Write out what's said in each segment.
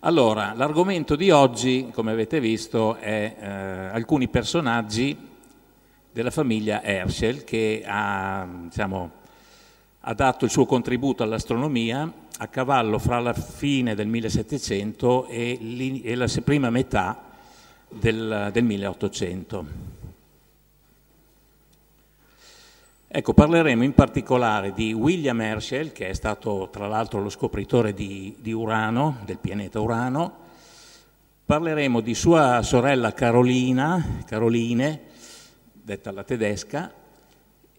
Allora, l'argomento di oggi, come avete visto, è eh, alcuni personaggi della famiglia Herschel che ha, diciamo, ha dato il suo contributo all'astronomia a cavallo fra la fine del 1700 e, e la prima metà del, del 1800. Ecco, parleremo in particolare di William Herschel, che è stato tra l'altro lo scopritore di, di Urano, del pianeta Urano, parleremo di sua sorella Carolina, Caroline, detta la tedesca,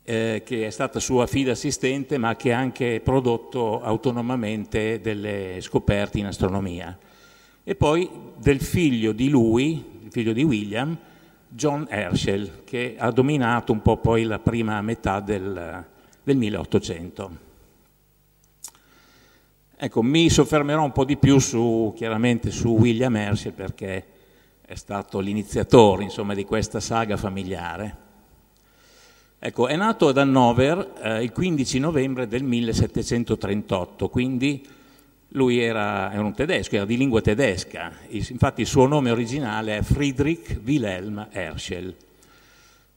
eh, che è stata sua fida assistente ma che ha anche prodotto autonomamente delle scoperte in astronomia. E poi del figlio di lui, il figlio di William, John Herschel, che ha dominato un po' poi la prima metà del, del 1800. Ecco, mi soffermerò un po' di più su, chiaramente su William Herschel perché è stato l'iniziatore insomma, di questa saga familiare. Ecco, è nato ad Hannover eh, il 15 novembre del 1738, quindi lui era, era, un tedesco, era di lingua tedesca, infatti il suo nome originale è Friedrich Wilhelm Herschel.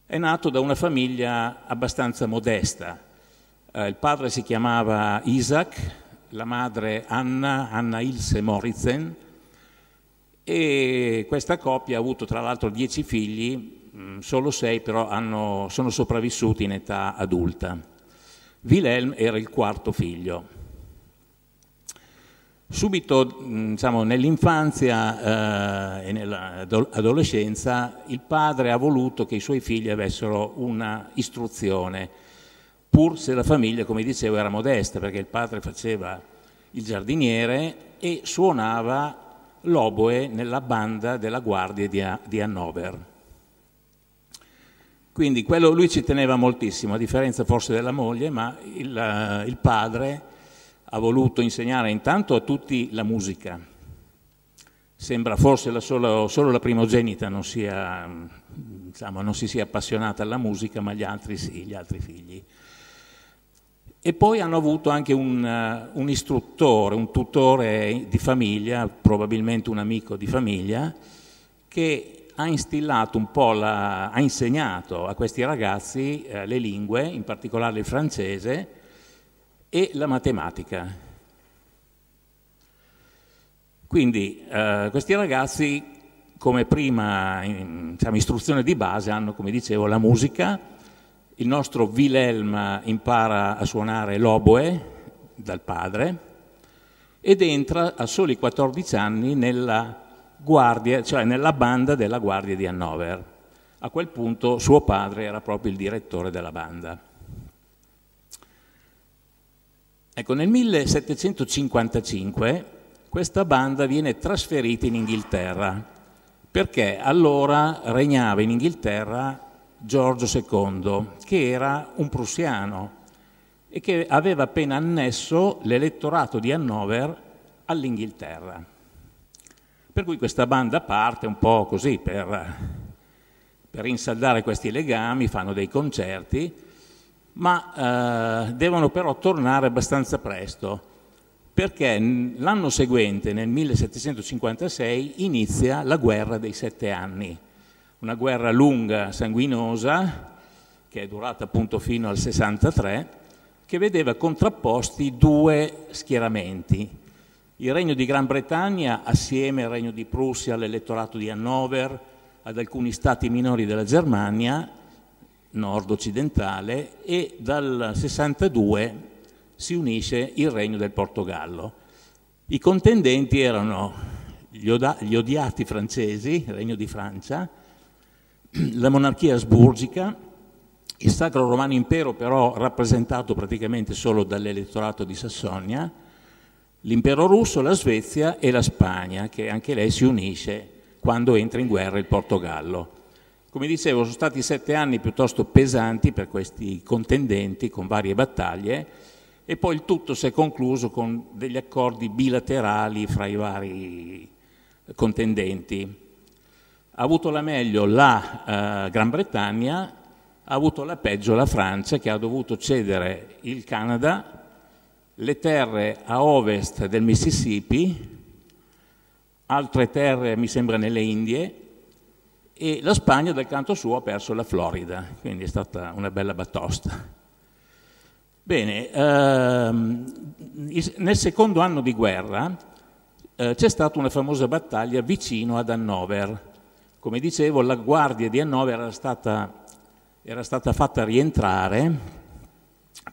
È nato da una famiglia abbastanza modesta. Eh, il padre si chiamava Isaac, la madre Anna, Anna Ilse Morizen, e questa coppia ha avuto tra l'altro dieci figli, mm, solo sei però hanno, sono sopravvissuti in età adulta. Wilhelm era il quarto figlio. Subito mm, diciamo, nell'infanzia eh, e nell'adolescenza il padre ha voluto che i suoi figli avessero una istruzione, pur se la famiglia, come dicevo, era modesta, perché il padre faceva il giardiniere e suonava l'oboe nella banda della guardia di, di Hannover. Quindi quello lui ci teneva moltissimo, a differenza forse della moglie, ma il, eh, il padre ha voluto insegnare intanto a tutti la musica. Sembra forse la sola, solo la primogenita non, sia, diciamo, non si sia appassionata alla musica, ma gli altri sì, gli altri figli. E poi hanno avuto anche un, un, istruttore, un tutore di famiglia, probabilmente un amico di famiglia, che ha instillato un po', la, ha insegnato a questi ragazzi eh, le lingue, in particolare il francese, e la matematica. Quindi eh, questi ragazzi come prima in, diciamo, istruzione di base hanno, come dicevo, la musica, il nostro Wilhelm impara a suonare l'oboe dal padre ed entra a soli 14 anni nella, guardia, cioè nella banda della guardia di Hannover. A quel punto suo padre era proprio il direttore della banda. Ecco, nel 1755 questa banda viene trasferita in Inghilterra, perché allora regnava in Inghilterra Giorgio II, che era un prussiano e che aveva appena annesso l'elettorato di Hannover all'Inghilterra. Per cui questa banda parte un po' così per, per, insaldare questi legami, fanno dei concerti ma eh, devono però tornare abbastanza presto perché l'anno seguente, nel 1756, inizia la guerra dei sette anni, una guerra lunga, sanguinosa, che è durata appunto fino al 63, che vedeva contrapposti due schieramenti. Il Regno di Gran Bretagna assieme al Regno di Prussia, all'elettorato di Hannover, ad alcuni stati minori della Germania nord-occidentale e dal 62 si unisce il Regno del Portogallo. I contendenti erano gli, gli odiati francesi, il Regno di Francia, la monarchia asburgica, il Sacro Romano Impero però rappresentato praticamente solo dall'elettorato di Sassonia, l'impero russo, la Svezia e la Spagna, che anche lei si unisce quando entra in guerra il Portogallo. Come dicevo, sono stati sette anni piuttosto pesanti per questi contendenti con varie battaglie e poi il tutto si è concluso con degli accordi bilaterali fra i vari eh, contendenti. Ha avuto la meglio la eh, Gran Bretagna, ha avuto la peggio la Francia che ha dovuto cedere il Canada, le terre a ovest del Mississippi, altre terre mi sembra nelle Indie e la Spagna dal canto suo ha perso la Florida, quindi è stata una bella batosta. Bene, ehm, nel secondo anno di guerra eh, c'è stata una famosa battaglia vicino ad Hannover. Come dicevo, la guardia di Hannover era stata, era stata fatta rientrare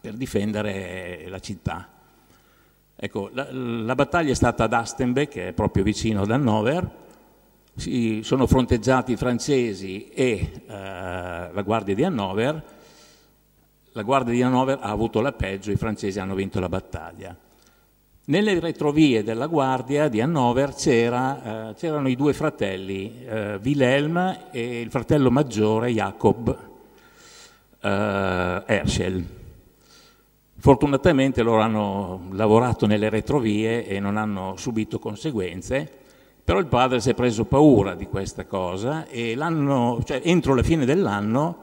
per difendere la città. Ecco, la, la battaglia è stata ad Astenbeck, che è proprio vicino ad Hannover, si sono fronteggiati i francesi e eh, la Guardia di Hannover, la Guardia di Hannover ha avuto la peggio, i francesi hanno vinto la battaglia. Nelle retrovie della Guardia di Hannover c'era, eh, c'erano i due fratelli, eh, Wilhelm e il fratello maggiore Jacob eh, Herschel. Fortunatamente loro hanno lavorato nelle retrovie e non hanno subito conseguenze però il padre si è preso paura di questa cosa e cioè, entro la fine dell'anno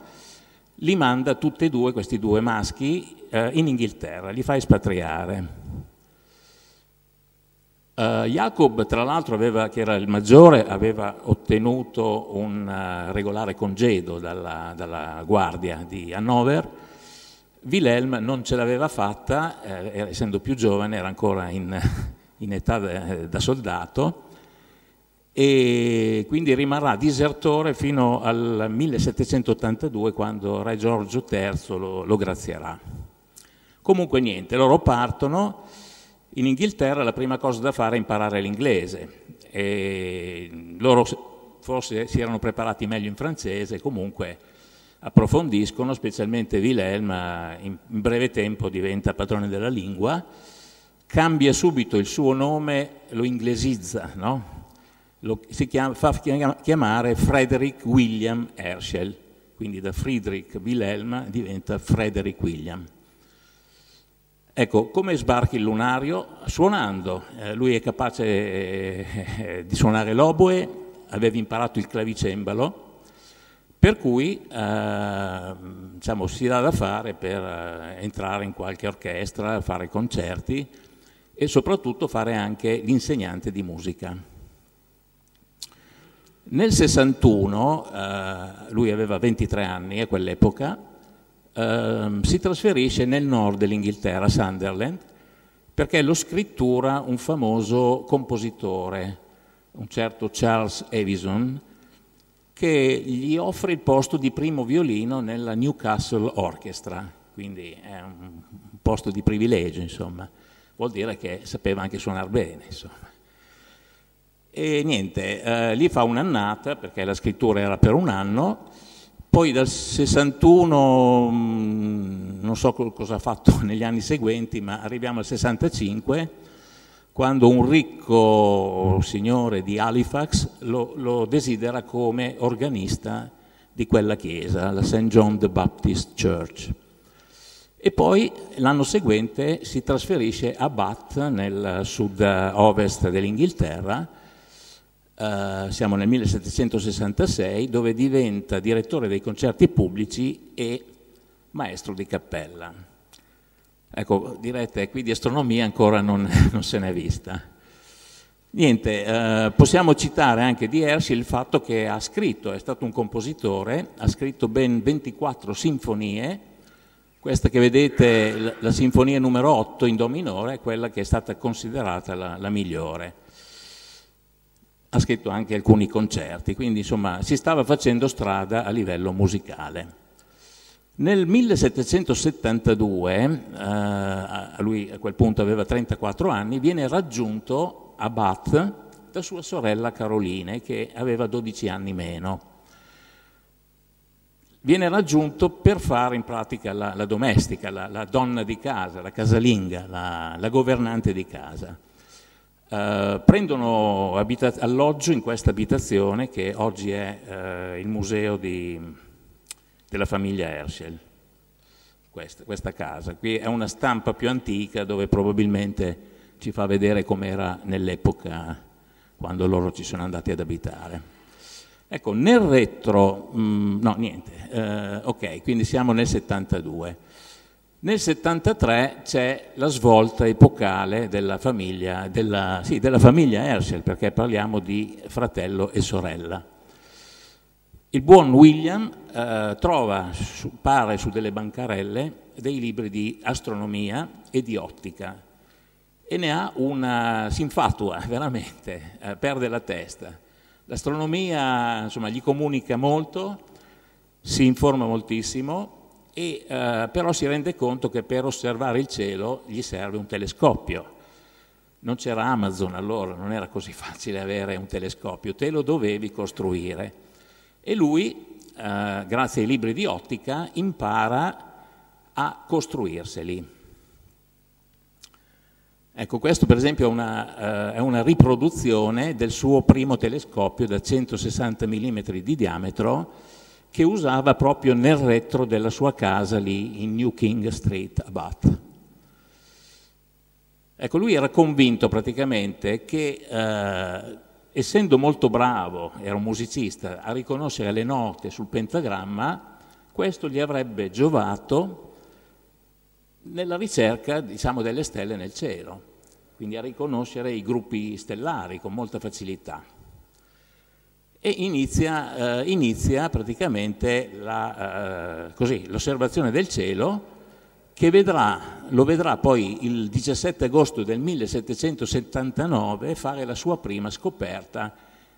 li manda tutti e due, questi due maschi, eh, in Inghilterra, li fa espatriare. Uh, Jacob, tra l'altro, aveva, che era il maggiore, aveva ottenuto un uh, regolare congedo dalla, dalla, guardia di Hannover. Wilhelm non ce l'aveva fatta, eh, essendo più giovane, era ancora in, in età da, eh, da soldato, e quindi rimarrà disertore fino al 1782 quando Re Giorgio III lo, lo grazierà. Comunque niente, loro partono, in Inghilterra la prima cosa da fare è imparare l'inglese, e loro forse si erano preparati meglio in francese, comunque approfondiscono, specialmente Wilhelm in breve tempo diventa padrone della lingua, cambia subito il suo nome, lo inglesizza, no? lo si chiama, fa chiamare Frederick William Herschel, quindi da Friedrich Wilhelm diventa Frederick William. Ecco, come sbarchi il lunario? Suonando. Eh, lui è capace eh, eh di suonare l'oboe, aveva imparato il clavicembalo, per cui eh, diciamo, si dà da fare per eh, entrare in qualche orchestra, fare concerti e soprattutto fare anche l'insegnante di musica. Nel 61, eh, lui aveva 23 anni a quell'epoca, ehm, si trasferisce nel nord dell'Inghilterra, Sunderland, perché lo scrittura un famoso compositore, un certo Charles Avison, che gli offre il posto di primo violino nella Newcastle Orchestra, quindi è un posto di privilegio, insomma. Vuol dire che sapeva anche suonare bene, insomma. E niente, eh, lì fa un'annata, perché la scrittura era per un anno, poi dal 61 mh, mm, non so cosa ha fatto negli anni seguenti, ma arriviamo al 65, quando un ricco signore di Halifax lo, lo desidera come organista di quella chiesa, la St. John the Baptist Church. E poi l'anno seguente si trasferisce a Bath, nel sud-ovest dell'Inghilterra, eh, siamo nel 1766, dove diventa direttore dei concerti pubblici e maestro di cappella. Ecco, direte qui di astronomia ancora non, non se n'è vista. Niente, uh, possiamo citare anche di Hershey il fatto che ha scritto, è stato un compositore, ha scritto ben 24 sinfonie, questa che vedete, la, la sinfonia numero 8 in Do minore, è quella che è stata considerata la, la migliore ha scritto anche alcuni concerti, quindi insomma si stava facendo strada a livello musicale. Nel 1772, eh, lui a quel punto aveva 34 anni, viene raggiunto a Bath da sua sorella Caroline che aveva 12 anni meno. Viene raggiunto per fare in pratica la, la domestica, la, la, donna di casa, la casalinga, la, la governante di casa. Eh, prendono abita- alloggio in questa abitazione che oggi è eh, il museo di, della famiglia Herschel. Questa, questa, casa. Qui è una stampa più antica dove probabilmente ci fa vedere com'era nell'epoca quando loro ci sono andati ad abitare. Ecco, nel retro, mh, mm, no niente, eh, ok, quindi siamo nel 72. Nel 73 c'è la svolta epocale della famiglia, della, sì, della famiglia Herschel, perché parliamo di fratello e sorella. Il buon William eh, trova, su, pare su delle bancarelle, dei libri di astronomia e di ottica e ne ha una, si infatua veramente, eh, perde la testa. L'astronomia insomma, gli comunica molto, si informa moltissimo, e, eh, però si rende conto che per osservare il cielo gli serve un telescopio. Non c'era Amazon allora, non era così facile avere un telescopio, te lo dovevi costruire. E lui, eh, grazie ai libri di ottica, impara a costruirseli. Ecco, questo per esempio è una, eh, è una, riproduzione del suo primo telescopio da 160 mm di diametro che usava proprio nel retro della sua casa lì in New King Street a Bath. Ecco, lui era convinto praticamente che, eh, essendo molto bravo, era un musicista, a riconoscere le note sul pentagramma, questo gli avrebbe giovato nella ricerca, diciamo, delle stelle nel cielo, quindi a riconoscere i gruppi stellari con molta facilità e inizia, eh, inizia praticamente eh, l'osservazione eh, del cielo che vedrà, lo vedrà poi il 17 agosto del 1779 fare la sua prima scoperta,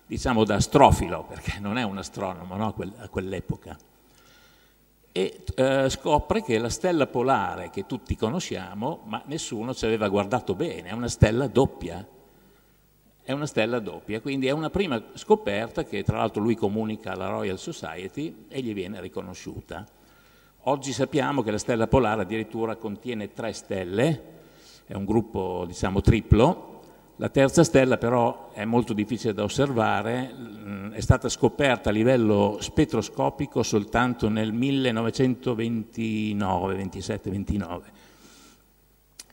diciamo da astrofilo, perché non è un astronomo no, a quell'epoca e eh, scopre che la stella polare che tutti conosciamo, ma nessuno ci aveva guardato bene, è una stella doppia, è una stella doppia, quindi è una prima scoperta che tra l'altro lui comunica alla Royal Society e gli viene riconosciuta. Oggi sappiamo che la stella polare addirittura contiene tre stelle, è un gruppo diciamo triplo, la terza stella però è molto difficile da osservare, mm, è stata scoperta a livello spettroscopico soltanto nel 1929, 27-29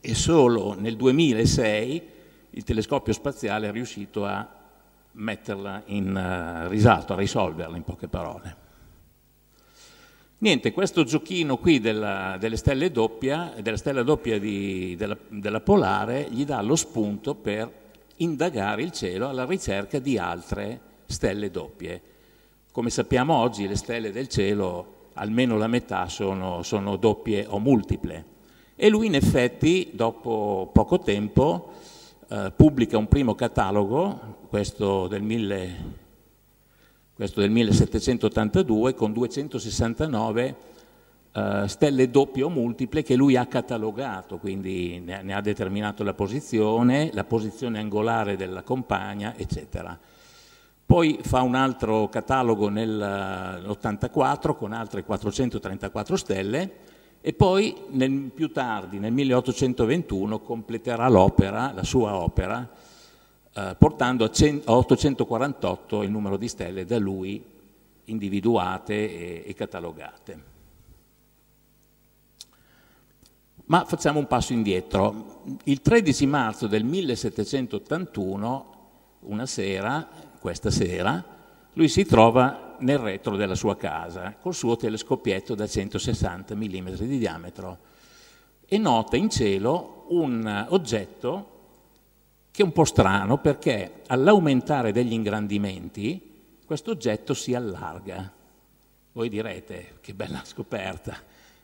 e solo nel 2006 il telescopio spaziale è riuscito a metterla in eh, risalto, a risolverla in poche parole. Niente, questo giochino qui della, delle stelle doppia, della stella doppia di, della, della polare gli dà lo spunto per indagare il cielo alla ricerca di altre stelle doppie. Come sappiamo oggi le stelle del cielo, almeno la metà, sono, sono doppie o multiple. E lui in effetti, dopo poco tempo, eh, pubblica un primo catalogo, questo del, mille, questo del 1782, con 269 eh, stelle doppie o multiple che lui ha catalogato, quindi ne, ne ha determinato la posizione, la posizione angolare della compagna, eccetera. Poi fa un altro catalogo nell'84 eh, con altre 434 stelle e poi nel, più tardi, nel 1821, completerà l'opera, la sua opera, eh, portando a, 848 il numero di stelle da lui individuate e, e catalogate. Ma facciamo un passo indietro. Il 13 marzo del 1781, una sera, questa sera, lui si trova nel retro della sua casa col suo telescopietto da 160 mm di diametro e nota in cielo un oggetto che è un po' strano perché all'aumentare degli ingrandimenti questo oggetto si allarga. Voi direte che bella scoperta,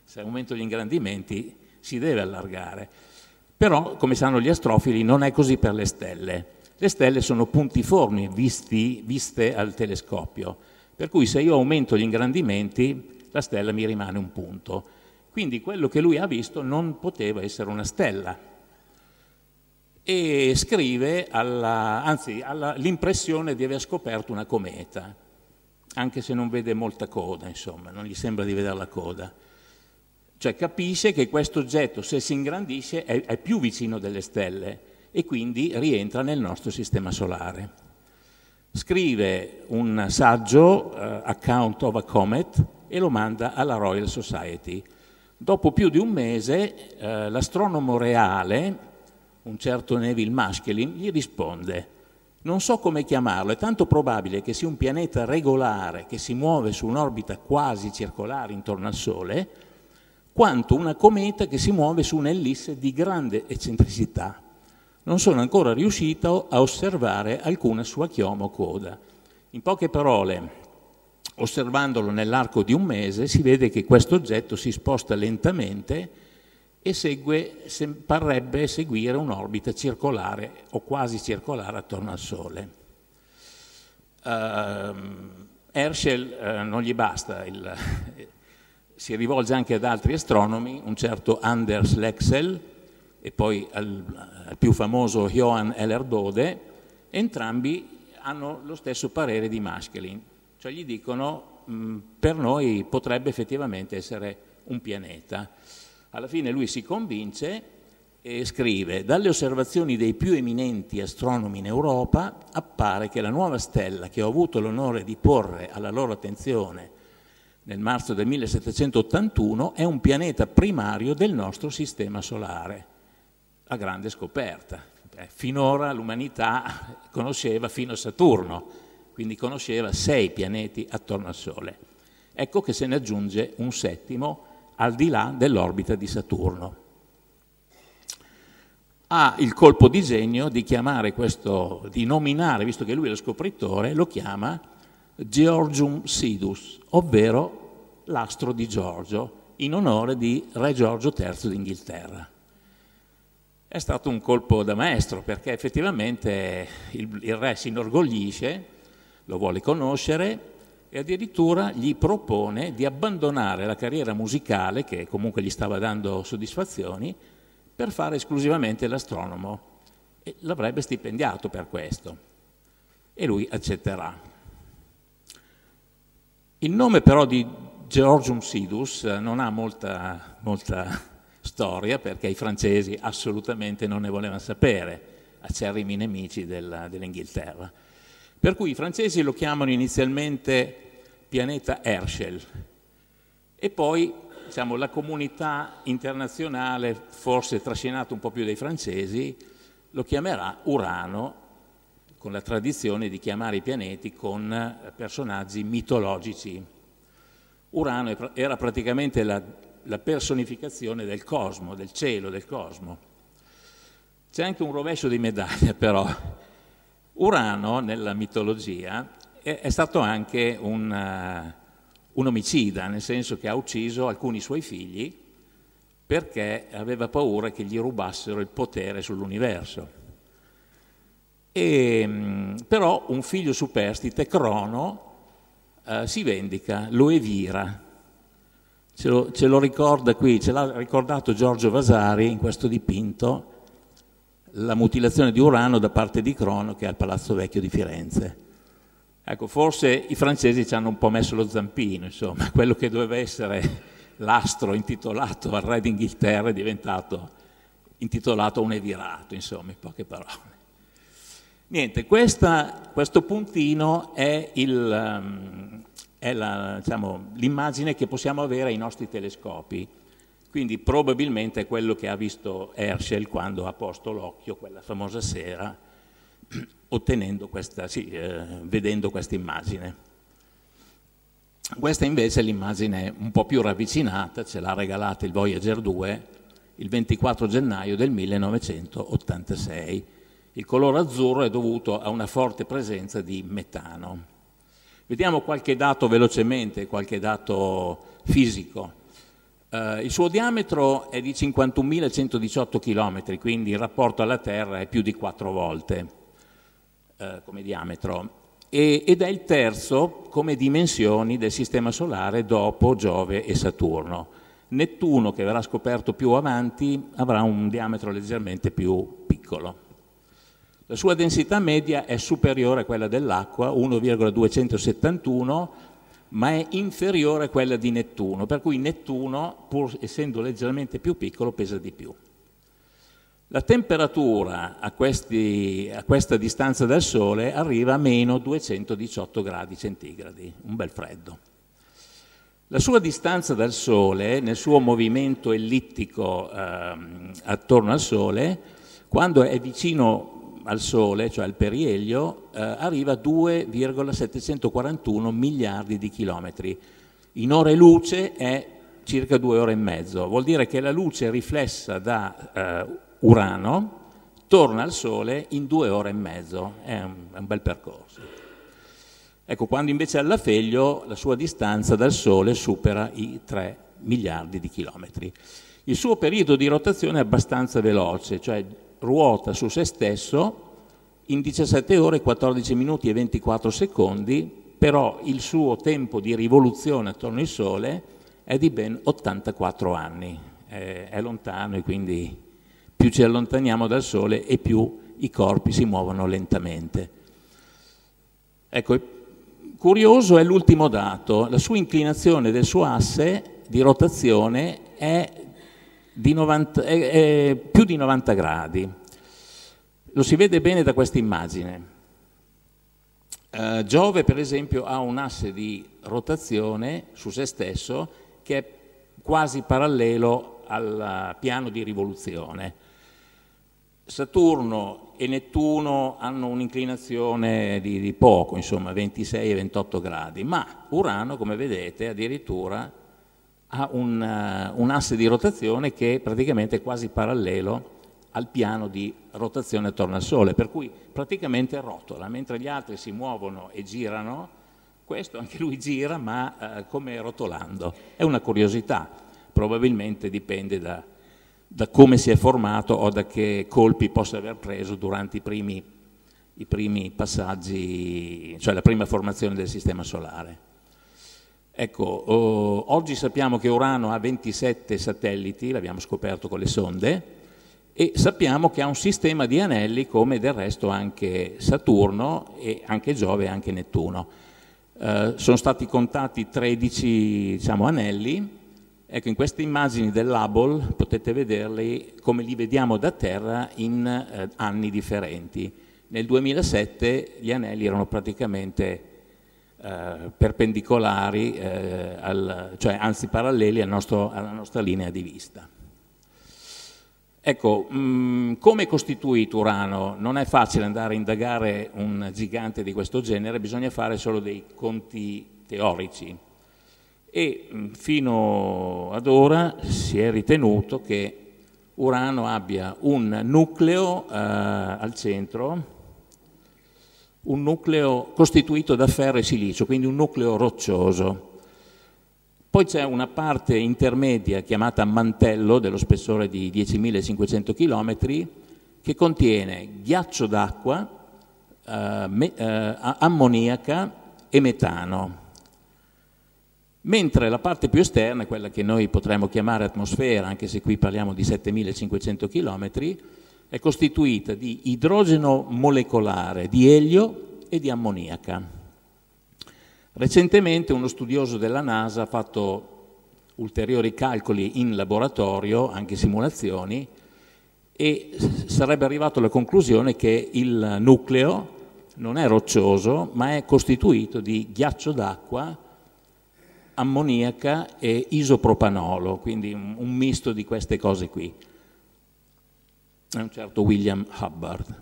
se aumento gli ingrandimenti si deve allargare. Però, come sanno gli astrofili, non è così per le stelle. Le stelle sono puntiformi visti, viste al telescopio. Per cui se io aumento gli ingrandimenti, la stella mi rimane un punto. Quindi quello che lui ha visto non poteva essere una stella. E scrive alla, anzi, l'impressione di aver scoperto una cometa, anche se non vede molta coda, insomma, non gli sembra di vedere la coda. Cioè capisce che questo oggetto, se si ingrandisce, è, è più vicino delle stelle e quindi rientra nel nostro sistema solare scrive un saggio, uh, eh, Account of a Comet, e lo manda alla Royal Society. Dopo più di un mese uh, l'astronomo reale, un certo Neville Maschelin, gli risponde non so come chiamarlo, è tanto probabile che sia un pianeta regolare che si muove su un'orbita quasi circolare intorno al Sole, quanto una cometa che si muove su un'ellisse di grande eccentricità non sono ancora riuscito a osservare alcuna sua chioma o coda. In poche parole, osservandolo nell'arco di un mese, si vede che questo oggetto si sposta lentamente e segue, se, parrebbe seguire un'orbita circolare o quasi circolare attorno al Sole. Uh, Herschel uh, non gli basta, il, si rivolge anche ad altri astronomi, un certo Anders Lexel, e poi al più famoso Johan Elerdode, entrambi hanno lo stesso parere di Maschelin, cioè gli dicono mh, mm, per noi potrebbe effettivamente essere un pianeta. Alla fine lui si convince e scrive, dalle osservazioni dei più eminenti astronomi in Europa appare che la nuova stella che ho avuto l'onore di porre alla loro attenzione nel marzo del 1781 è un pianeta primario del nostro sistema solare la grande scoperta. Eh, finora l'umanità conosceva fino a Saturno, quindi conosceva sei pianeti attorno al Sole. Ecco che se ne aggiunge un settimo al di là dell'orbita di Saturno. Ha il colpo di genio di chiamare questo, di nominare, visto che lui è lo scopritore, lo chiama Georgium Sidus, ovvero l'astro di Giorgio, in onore di Re Giorgio III d'Inghilterra. È stato un colpo da maestro perché effettivamente il, il re si inorgoglisce, lo vuole conoscere e addirittura gli propone di abbandonare la carriera musicale, che comunque gli stava dando soddisfazioni, per fare esclusivamente l'astronomo e l'avrebbe stipendiato per questo. E lui accetterà. Il nome però di Georgium Sidus non ha molta, molta storia perché i francesi assolutamente non ne volevano sapere, acerrimi nemici dell'Inghilterra. per cui i francesi lo chiamano inizialmente pianeta Herschel e poi diciamo, la comunità internazionale, forse trascinata un po' più dai francesi, lo chiamerà Urano con la tradizione di chiamare i pianeti con personaggi mitologici. Urano era praticamente la la personificazione del cosmo, del cielo, del cosmo. C'è anche un rovescio di medaglia però. Urano nella mitologia è, è stato anche un, uh, un omicida, nel senso che ha ucciso alcuni suoi figli perché aveva paura che gli rubassero il potere sull'universo. E, mm, però un figlio superstite, Crono, eh, si vendica, lo evira Ce lo, ce lo ricorda qui, ce l'ha ricordato Giorgio Vasari in questo dipinto, la mutilazione di Urano da parte di Crono che è al Palazzo Vecchio di Firenze. Ecco, forse i francesi ci hanno un po' messo lo zampino, insomma, quello che doveva essere l'astro intitolato al re d'Inghilterra è diventato intitolato un evirato, insomma, in poche parole. Niente, questa, questo puntino è il, ehm, è la, diciamo, l'immagine che possiamo avere ai nostri telescopi. Quindi probabilmente è quello che ha visto Herschel quando ha posto l'occhio quella famosa sera, questa, sì, eh, vedendo questa immagine. Questa invece è l'immagine un po' più ravvicinata, ce l'ha regalata il Voyager 2 il 24 gennaio del 1986. Il colore azzurro è dovuto a una forte presenza di metano. Vediamo qualche dato velocemente, qualche dato fisico. Eh, il suo diametro è di 51.118 km, quindi il rapporto alla Terra è più di quattro volte eh, come diametro e, ed è il terzo come dimensioni del Sistema Solare dopo Giove e Saturno. Nettuno, che verrà scoperto più avanti, avrà un diametro leggermente più piccolo. La sua densità media è superiore a quella dell'acqua, 1,271, ma è inferiore a quella di Nettuno, per cui Nettuno, pur essendo leggermente più piccolo, pesa di più. La temperatura a, questi, a, questa distanza dal Sole arriva a meno 218 gradi centigradi, un bel freddo. La sua distanza dal Sole, nel suo movimento ellittico eh, attorno al Sole, quando è vicino al Sole, cioè al perielio, eh, arriva a 2,741 miliardi di chilometri. In ore luce è circa due ore e mezzo. Vuol dire che la luce riflessa da eh, Urano torna al Sole in due ore e mezzo. È un, è un bel percorso. Ecco, quando invece alla Feglio la sua distanza dal Sole supera i 3 miliardi di chilometri. Il suo periodo di rotazione è abbastanza veloce, cioè ruota su se stesso in 17 ore 14 minuti e 24 secondi, però il suo tempo di rivoluzione attorno al Sole è di ben 84 anni. Eh, è lontano e quindi più ci allontaniamo dal Sole e più i corpi si muovono lentamente. Ecco, curioso è l'ultimo dato, la sua inclinazione del suo asse di rotazione è di 90, eh, eh, più di 90 gradi. Lo si vede bene da questa immagine. Eh, Giove, per esempio, ha un asse di rotazione su se stesso che è quasi parallelo al piano di rivoluzione. Saturno e Nettuno hanno un'inclinazione di, di poco, insomma 26 e 28 gradi, ma Urano, come vedete, addirittura ha un, eh, un asse di rotazione che è praticamente quasi parallelo al piano di rotazione attorno al Sole, per cui praticamente rotola, mentre gli altri si muovono e girano, questo anche lui gira ma eh, come rotolando. È una curiosità, probabilmente dipende da, da, come si è formato o da che colpi possa aver preso durante i primi, i primi passaggi, cioè la prima formazione del Sistema Solare. Ecco, oh, oggi sappiamo che Urano ha 27 satelliti, l'abbiamo scoperto con le sonde, e sappiamo che ha un sistema di anelli come del resto anche Saturno e anche Giove e anche Nettuno. Eh, sono stati contati 13 diciamo, anelli, Ecco, in queste immagini dell'Hubble potete vederli come li vediamo da Terra in eh, anni differenti. Nel 2007 gli anelli erano praticamente eh, perpendicolari, eh, al, cioè anzi paralleli al nostro, alla nostra linea di vista. Ecco, mh, mm, come è costituito Urano? Non è facile andare a indagare un gigante di questo genere, bisogna fare solo dei conti teorici. E mh, mm, fino ad ora si è ritenuto che Urano abbia un nucleo eh, al centro, un nucleo costituito da ferro e silicio, quindi un nucleo roccioso. Poi c'è una parte intermedia chiamata mantello dello spessore di 10.500 km che contiene ghiaccio d'acqua, eh, me, eh, ammoniaca e metano. Mentre la parte più esterna, quella che noi potremmo chiamare atmosfera, anche se qui parliamo di 7.500 chilometri, è costituita di idrogeno molecolare, di elio e di ammoniaca. Recentemente uno studioso della NASA ha fatto ulteriori calcoli in laboratorio, anche simulazioni, e sarebbe arrivato alla conclusione che il nucleo non è roccioso, ma è costituito di ghiaccio d'acqua, ammoniaca e isopropanolo, quindi un misto di queste cose qui è un certo William Hubbard.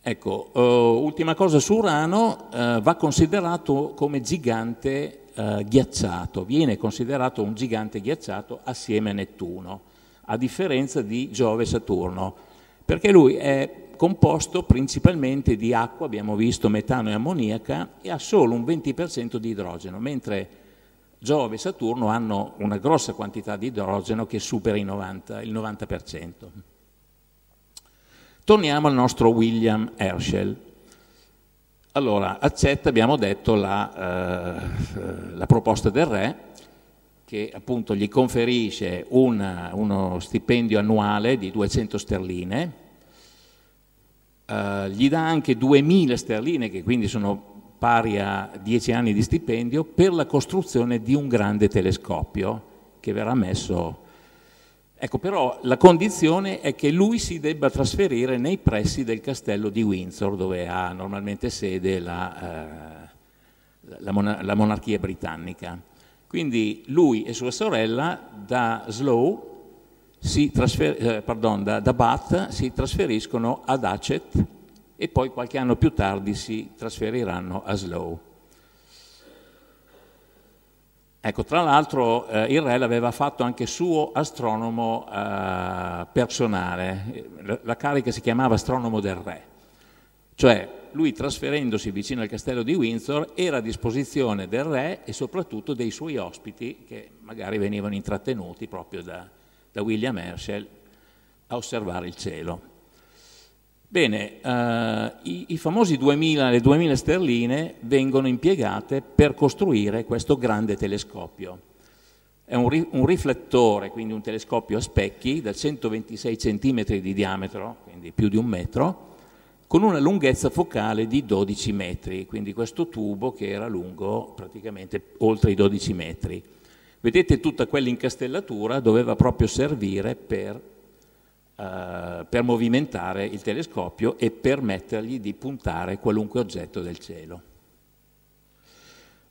Ecco, eh, ultima cosa su Urano, eh, va considerato come gigante eh, ghiacciato, viene considerato un gigante ghiacciato assieme a Nettuno, a differenza di Giove e Saturno, perché lui è composto principalmente di acqua, abbiamo visto metano e ammoniaca, e ha solo un 20% di idrogeno, mentre Giove e Saturno hanno una grossa quantità di idrogeno che supera il 90%. Il 90%. Torniamo al nostro William Herschel. Allora, accetta, abbiamo detto, la, eh, la proposta del re, che appunto gli conferisce una, uno stipendio annuale di 200 sterline, eh, gli dà anche 2000 sterline, che quindi sono pari a 10 anni di stipendio per la costruzione di un grande telescopio che verrà messo. Ecco, però la condizione è che lui si debba trasferire nei pressi del castello di Windsor, dove ha normalmente sede la, eh, la, mon la monarchia britannica. Quindi lui e sua sorella da Slow, eh, pardon, da, da Bath si trasferiscono ad Acet, e poi qualche anno più tardi si trasferiranno a Slow. Ecco, tra l'altro eh, il re l'aveva fatto anche suo astronomo eh, personale, la, la carica si chiamava astronomo del re, cioè lui trasferendosi vicino al castello di Windsor era a disposizione del re e soprattutto dei suoi ospiti che magari venivano intrattenuti proprio da, da William Herschel a osservare il cielo. Bene, eh, i, i, famosi 2000, le 2000 sterline vengono impiegate per costruire questo grande telescopio. È un, ri, un riflettore, quindi un telescopio a specchi da 126 cm di diametro, quindi più di un metro, con una lunghezza focale di 12 metri, quindi questo tubo che era lungo praticamente oltre i 12 metri. Vedete tutta quell'incastellatura doveva proprio servire per eh, per movimentare il telescopio e permettergli di puntare qualunque oggetto del cielo.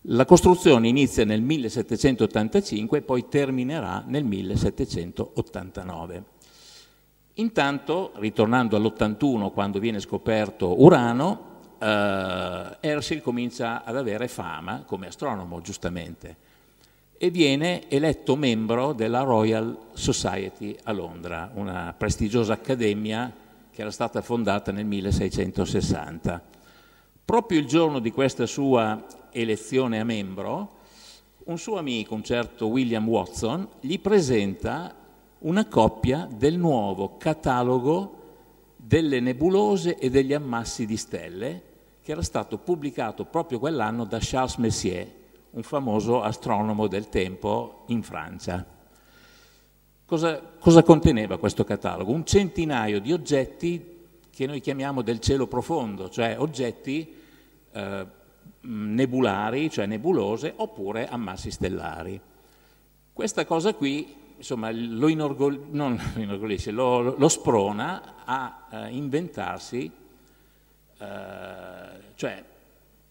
La costruzione inizia nel 1785 e poi terminerà nel 1789. Intanto, ritornando all'81 quando viene scoperto Urano, eh, Herschel comincia ad avere fama come astronomo, giustamente e viene eletto membro della Royal Society a Londra, una prestigiosa accademia che era stata fondata nel 1660. Proprio il giorno di questa sua elezione a membro, un suo amico, un certo William Watson, gli presenta una coppia del nuovo catalogo delle nebulose e degli ammassi di stelle che era stato pubblicato proprio quell'anno da Charles Messier, un famoso astronomo del tempo in Francia. Cosa, cosa conteneva questo catalogo? Un centinaio di oggetti che noi chiamiamo del cielo profondo, cioè oggetti eh, nebulari, cioè nebulose, oppure ammassi stellari. Questa cosa qui insomma, lo, inorgol- lo, lo, lo, sprona a eh, inventarsi, eh, cioè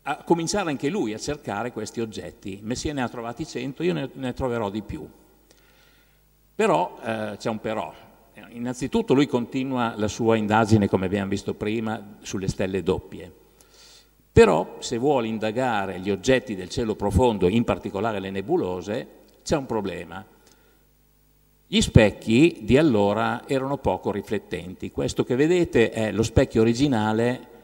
a cominciare anche lui a cercare questi oggetti. Messia ne ha trovati 100, io ne, ne troverò di più. Però eh, c'è un però. Innanzitutto lui continua la sua indagine, come abbiamo visto prima, sulle stelle doppie. Però se vuole indagare gli oggetti del cielo profondo, in particolare le nebulose, c'è un problema. Gli specchi di allora erano poco riflettenti. Questo che vedete è lo specchio originale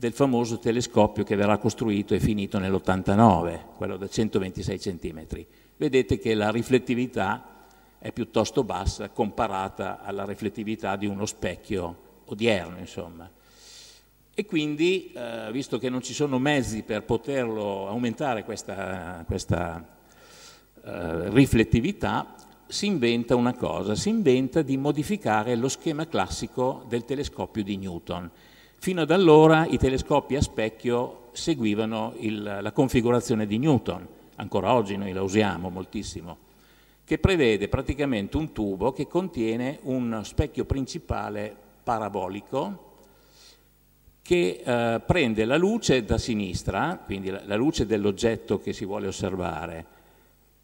del famoso telescopio che verrà costruito e finito nell'89, quello da 126 cm. Vedete che la riflettività è piuttosto bassa comparata alla riflettività di uno specchio odierno, insomma. E quindi, eh, visto che non ci sono mezzi per poterlo aumentare questa, questa eh, riflettività, si inventa una cosa, si inventa di modificare lo schema classico del telescopio di Newton Fino ad allora i telescopi a specchio seguivano il, la configurazione di Newton, ancora oggi noi la usiamo moltissimo, che prevede praticamente un tubo che contiene un specchio principale parabolico che eh, prende la luce da sinistra, quindi la, la luce dell'oggetto che si vuole osservare.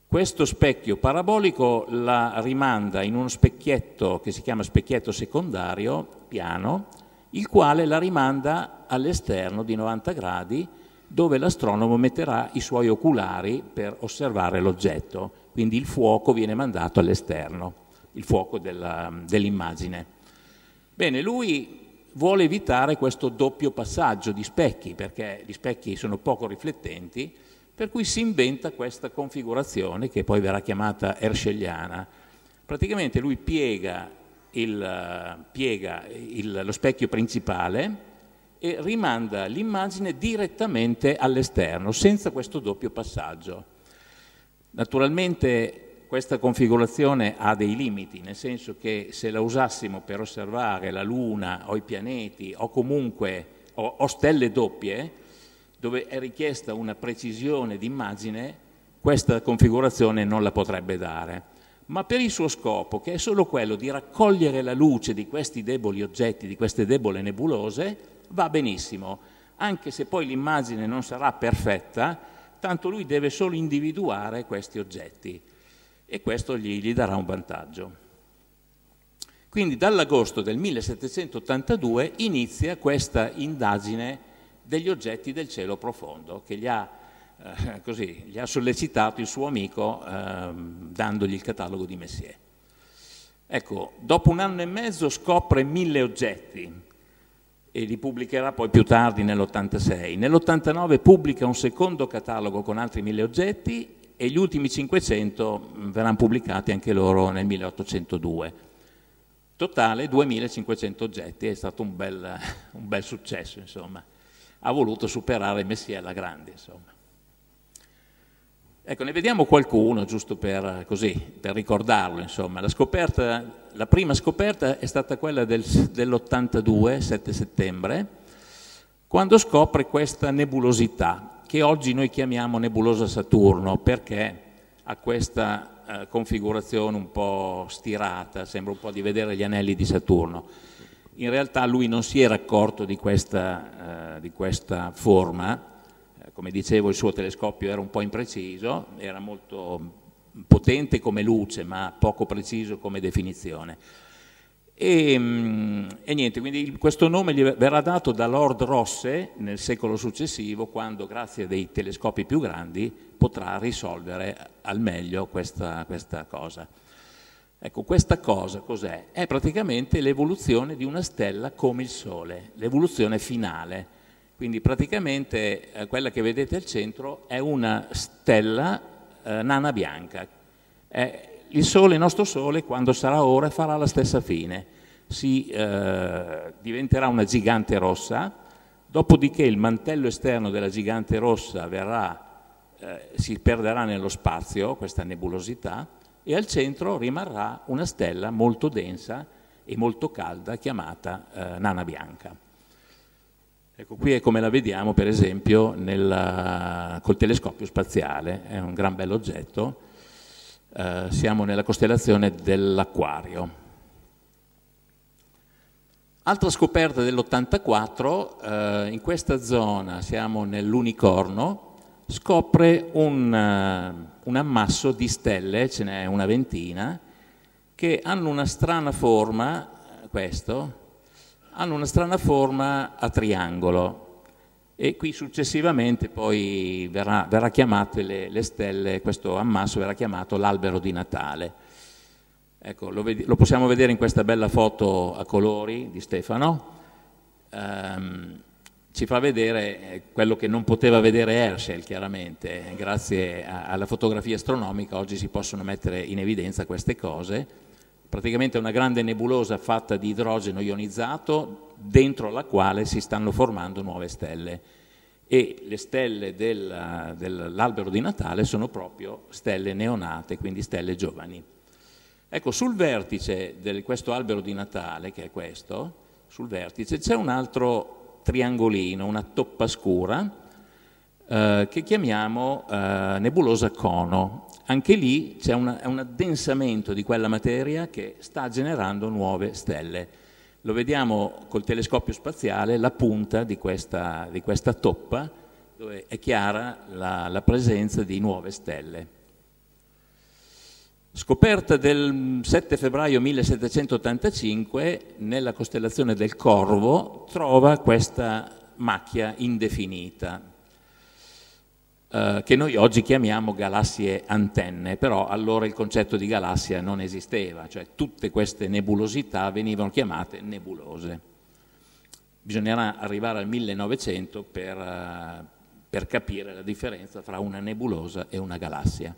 Questo specchio parabolico la rimanda in uno specchietto che si chiama specchietto secondario, piano, il quale la rimanda all'esterno di 90 gradi dove l'astronomo metterà i suoi oculari per osservare l'oggetto, quindi il fuoco viene mandato all'esterno, il fuoco dell'immagine. Bene, lui vuole evitare questo doppio passaggio di specchi, perché gli specchi sono poco riflettenti, per cui si inventa questa configurazione che poi verrà chiamata Herscheliana. Praticamente lui piega il, eh, piega il, lo specchio principale e rimanda l'immagine direttamente all'esterno, senza questo doppio passaggio. Naturalmente questa configurazione ha dei limiti, nel senso che se la usassimo per osservare la Luna o i pianeti o comunque o, o stelle doppie, dove è richiesta una precisione d'immagine, questa configurazione non la potrebbe dare ma per il suo scopo, che è solo quello di raccogliere la luce di questi deboli oggetti, di queste debole nebulose, va benissimo, anche se poi l'immagine non sarà perfetta, tanto lui deve solo individuare questi oggetti e questo gli, gli darà un vantaggio. Quindi dall'agosto del 1782 inizia questa indagine degli oggetti del cielo profondo che gli ha eh, così, gli ha sollecitato il suo amico eh, dandogli il catalogo di Messier. Ecco, dopo un anno e mezzo scopre mille oggetti e li pubblicherà poi più tardi nell'86. Nell'89 pubblica un secondo catalogo con altri mille oggetti e gli ultimi 500 mm, verranno pubblicati anche loro nel 1802. Totale 2500 oggetti, è stato un bel, un bel successo, insomma. Ha voluto superare Messier alla grande, insomma. Ecco, ne vediamo qualcuno, giusto per, così, per ricordarlo, insomma. La, scoperta, la, prima scoperta è stata quella del, dell'82, 7 settembre, quando scopre questa nebulosità, che oggi noi chiamiamo nebulosa Saturno, perché ha questa eh, configurazione un po' stirata, sembra un po' di vedere gli anelli di Saturno. In realtà lui non si era accorto di questa, eh, di questa forma, come dicevo il suo telescopio era un po' impreciso, era molto potente come luce ma poco preciso come definizione. E, mm, e niente, quindi questo nome gli verrà dato da Lord Rosse nel secolo successivo quando grazie a dei telescopi più grandi potrà risolvere al meglio questa, questa cosa. Ecco, questa cosa cos'è? È praticamente l'evoluzione di una stella come il Sole, l'evoluzione finale. Quindi praticamente eh, quella che vedete al centro è una stella eh, nana bianca. È il Sole, il nostro Sole, quando sarà ora, farà la stessa fine. Si, eh, diventerà una gigante rossa, dopodiché il mantello esterno della gigante rossa verrà, eh, si perderà nello spazio, questa nebulosità, e al centro rimarrà una stella molto densa e molto calda chiamata eh, nana bianca. Ecco, qui è come la vediamo per esempio nella, eh, col telescopio spaziale, è un gran bello oggetto, eh, siamo nella costellazione dell'Aquario. Altra scoperta dell'84, eh, in questa zona siamo nell'unicorno, scopre un, eh, un ammasso di stelle, ce n'è una ventina, che hanno una strana forma, eh, questo, hanno una strana forma a triangolo e qui successivamente poi verrà, verrà chiamato le, le, stelle, questo ammasso verrà chiamato l'albero di Natale. Ecco, lo, vedi, lo, possiamo vedere in questa bella foto a colori di Stefano, ehm, ci fa vedere eh, quello che non poteva vedere Herschel chiaramente, grazie a, alla fotografia astronomica oggi si possono mettere in evidenza queste cose praticamente una grande nebulosa fatta di idrogeno ionizzato dentro la quale si stanno formando nuove stelle e le stelle del, dell'albero di Natale sono proprio stelle neonate, quindi stelle giovani. Ecco, sul vertice di questo albero di Natale, che è questo, sul vertice c'è un altro triangolino, una toppa scura, eh, che chiamiamo eh, nebulosa cono anche lì c'è una, un addensamento di quella materia che sta generando nuove stelle. Lo vediamo col telescopio spaziale, la punta di questa, di questa toppa, dove è chiara la, la presenza di nuove stelle. Scoperta del 7 febbraio 1785, nella costellazione del Corvo, trova questa macchia indefinita. Eh, che noi oggi chiamiamo galassie antenne, però allora il concetto di galassia non esisteva, cioè tutte queste nebulosità venivano chiamate nebulose. Bisognerà arrivare al 1900 per, eh, per capire la differenza tra una nebulosa e una galassia.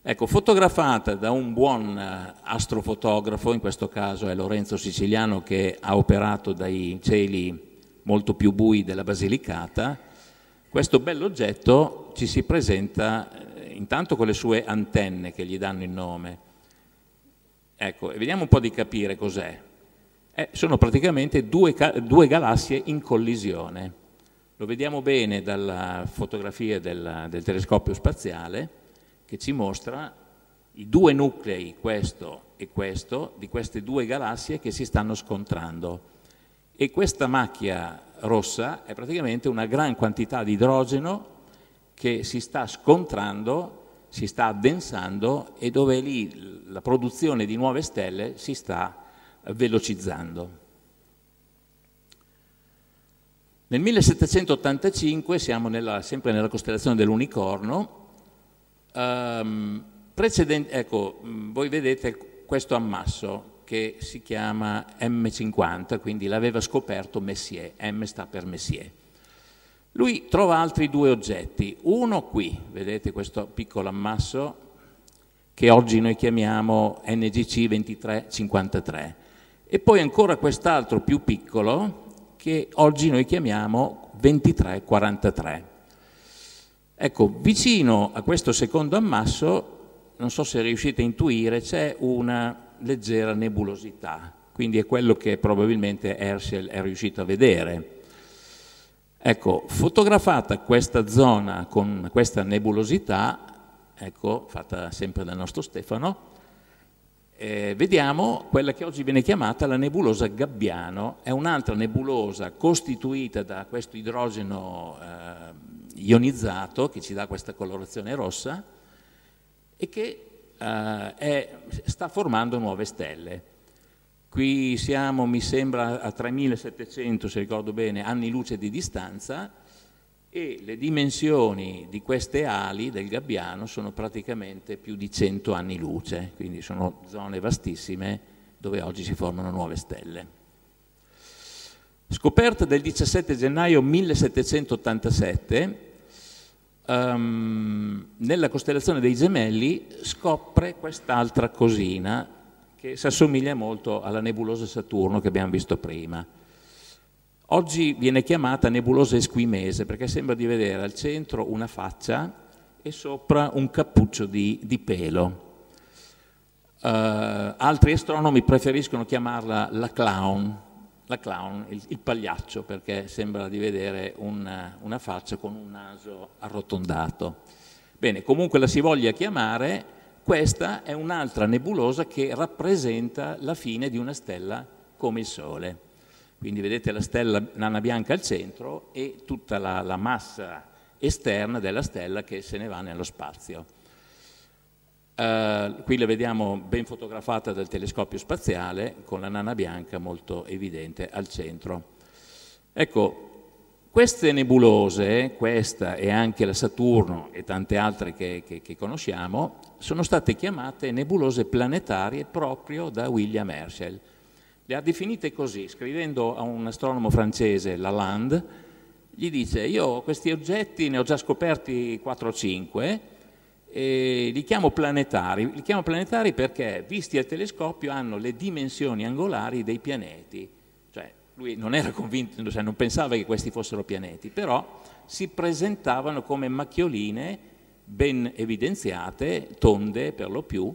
Ecco, fotografata da un buon eh, astrofotografo, in questo caso è Lorenzo Siciliano che ha operato dai cieli molto più bui della Basilicata, questo bell'oggetto ci si presenta eh, intanto con le sue antenne che gli danno il nome. Ecco, vediamo un po' di capire cos'è. Eh, sono praticamente due, due, galassie in collisione. Lo vediamo bene dalla fotografia del, del telescopio spaziale che ci mostra i due nuclei, questo e questo, di queste due galassie che si stanno scontrando. E questa macchia rossa è praticamente una gran quantità di idrogeno che si sta scontrando, si sta addensando e dove lì la produzione di nuove stelle si sta velocizzando. Nel 1785, siamo nella, sempre nella costellazione dell'unicorno, ehm, ecco, voi vedete questo ammasso, che si chiama M50, quindi l'aveva scoperto Messier, M sta per Messier. Lui trova altri due oggetti, uno qui, vedete questo piccolo ammasso che oggi noi chiamiamo NGC 2353 e poi ancora quest'altro più piccolo che oggi noi chiamiamo 2343. Ecco, vicino a questo secondo ammasso, non so se riuscite a intuire, c'è una leggera nebulosità, quindi è quello che probabilmente Herschel è riuscito a vedere. Ecco, fotografata questa zona con questa nebulosità, ecco, fatta sempre dal nostro Stefano, eh, vediamo quella che oggi viene chiamata la nebulosa Gabbiano, è un'altra nebulosa costituita da questo idrogeno eh, ionizzato che ci dà questa colorazione rossa e che eh, è, sta formando nuove stelle. Qui siamo, mi sembra, a 3700, se ricordo bene, anni luce di distanza e le dimensioni di queste ali del gabbiano sono praticamente più di 100 anni luce, quindi sono zone vastissime dove oggi si formano nuove stelle. Scoperta del 17 gennaio 1787, um, nella costellazione dei gemelli scopre quest'altra cosina che si assomiglia molto alla nebulosa Saturno che abbiamo visto prima. Oggi viene chiamata nebulosa esquimese perché sembra di vedere al centro una faccia e sopra un cappuccio di, di pelo. Uh, altri astronomi preferiscono chiamarla la clown, la clown, il, il pagliaccio, perché sembra di vedere una, una faccia con un naso arrotondato. Bene, comunque la si voglia chiamare, questa è un'altra nebulosa che rappresenta la fine di una stella come il Sole. Quindi vedete la stella nana bianca al centro e tutta la, la massa esterna della stella che se ne va nello spazio. Eh, qui la vediamo ben fotografata dal telescopio spaziale con la nana bianca molto evidente al centro. Ecco, queste nebulose, questa e anche la Saturno e tante altre che, che, che conosciamo, sono state chiamate nebulose planetarie proprio da William Herschel. Le ha definite così, scrivendo a un astronomo francese, Lalande, gli dice, io questi oggetti ne ho già scoperti 4 o 5, eh, li chiamo planetari, li chiamo planetari perché visti al telescopio hanno le dimensioni angolari dei pianeti, cioè lui non era convinto, cioè non pensava che questi fossero pianeti, però si presentavano come macchioline ben evidenziate, tonde per lo più,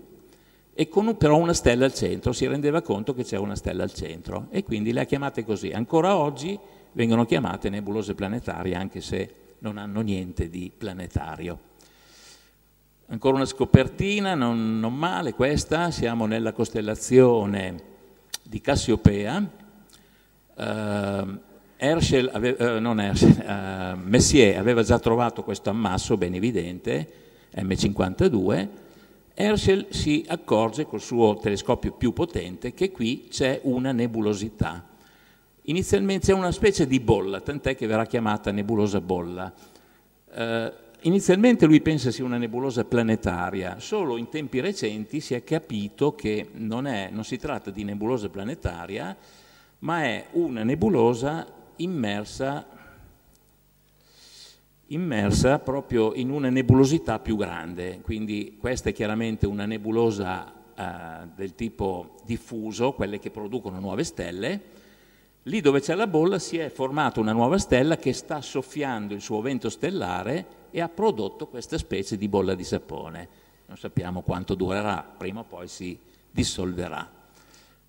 e con un, però una stella al centro, si rendeva conto che c'è una stella al centro e quindi le ha chiamate così. Ancora oggi vengono chiamate nebulose planetarie anche se non hanno niente di planetario. Ancora una scopertina, non, non male questa, siamo nella costellazione di Cassiopea. Uh, Herschel aveva, uh, eh, Herschel, uh, Messier aveva già trovato questo ammasso ben evidente, M52, Herschel si accorge col suo telescopio più potente che qui c'è una nebulosità. Inizialmente c'è una specie di bolla, tant'è che verrà chiamata nebulosa bolla. Eh, Inizialmente lui pensa sia una nebulosa planetaria, solo in tempi recenti si è capito che non, è, non si tratta di nebulosa planetaria, ma è una nebulosa immersa, immersa proprio in una nebulosità più grande. Quindi questa è chiaramente una nebulosa eh, del tipo diffuso, quelle che producono nuove stelle, lì dove c'è la bolla si è formata una nuova stella che sta soffiando il suo vento stellare e ha prodotto questa specie di bolla di sapone. Non sappiamo quanto durerà, prima o poi si dissolverà.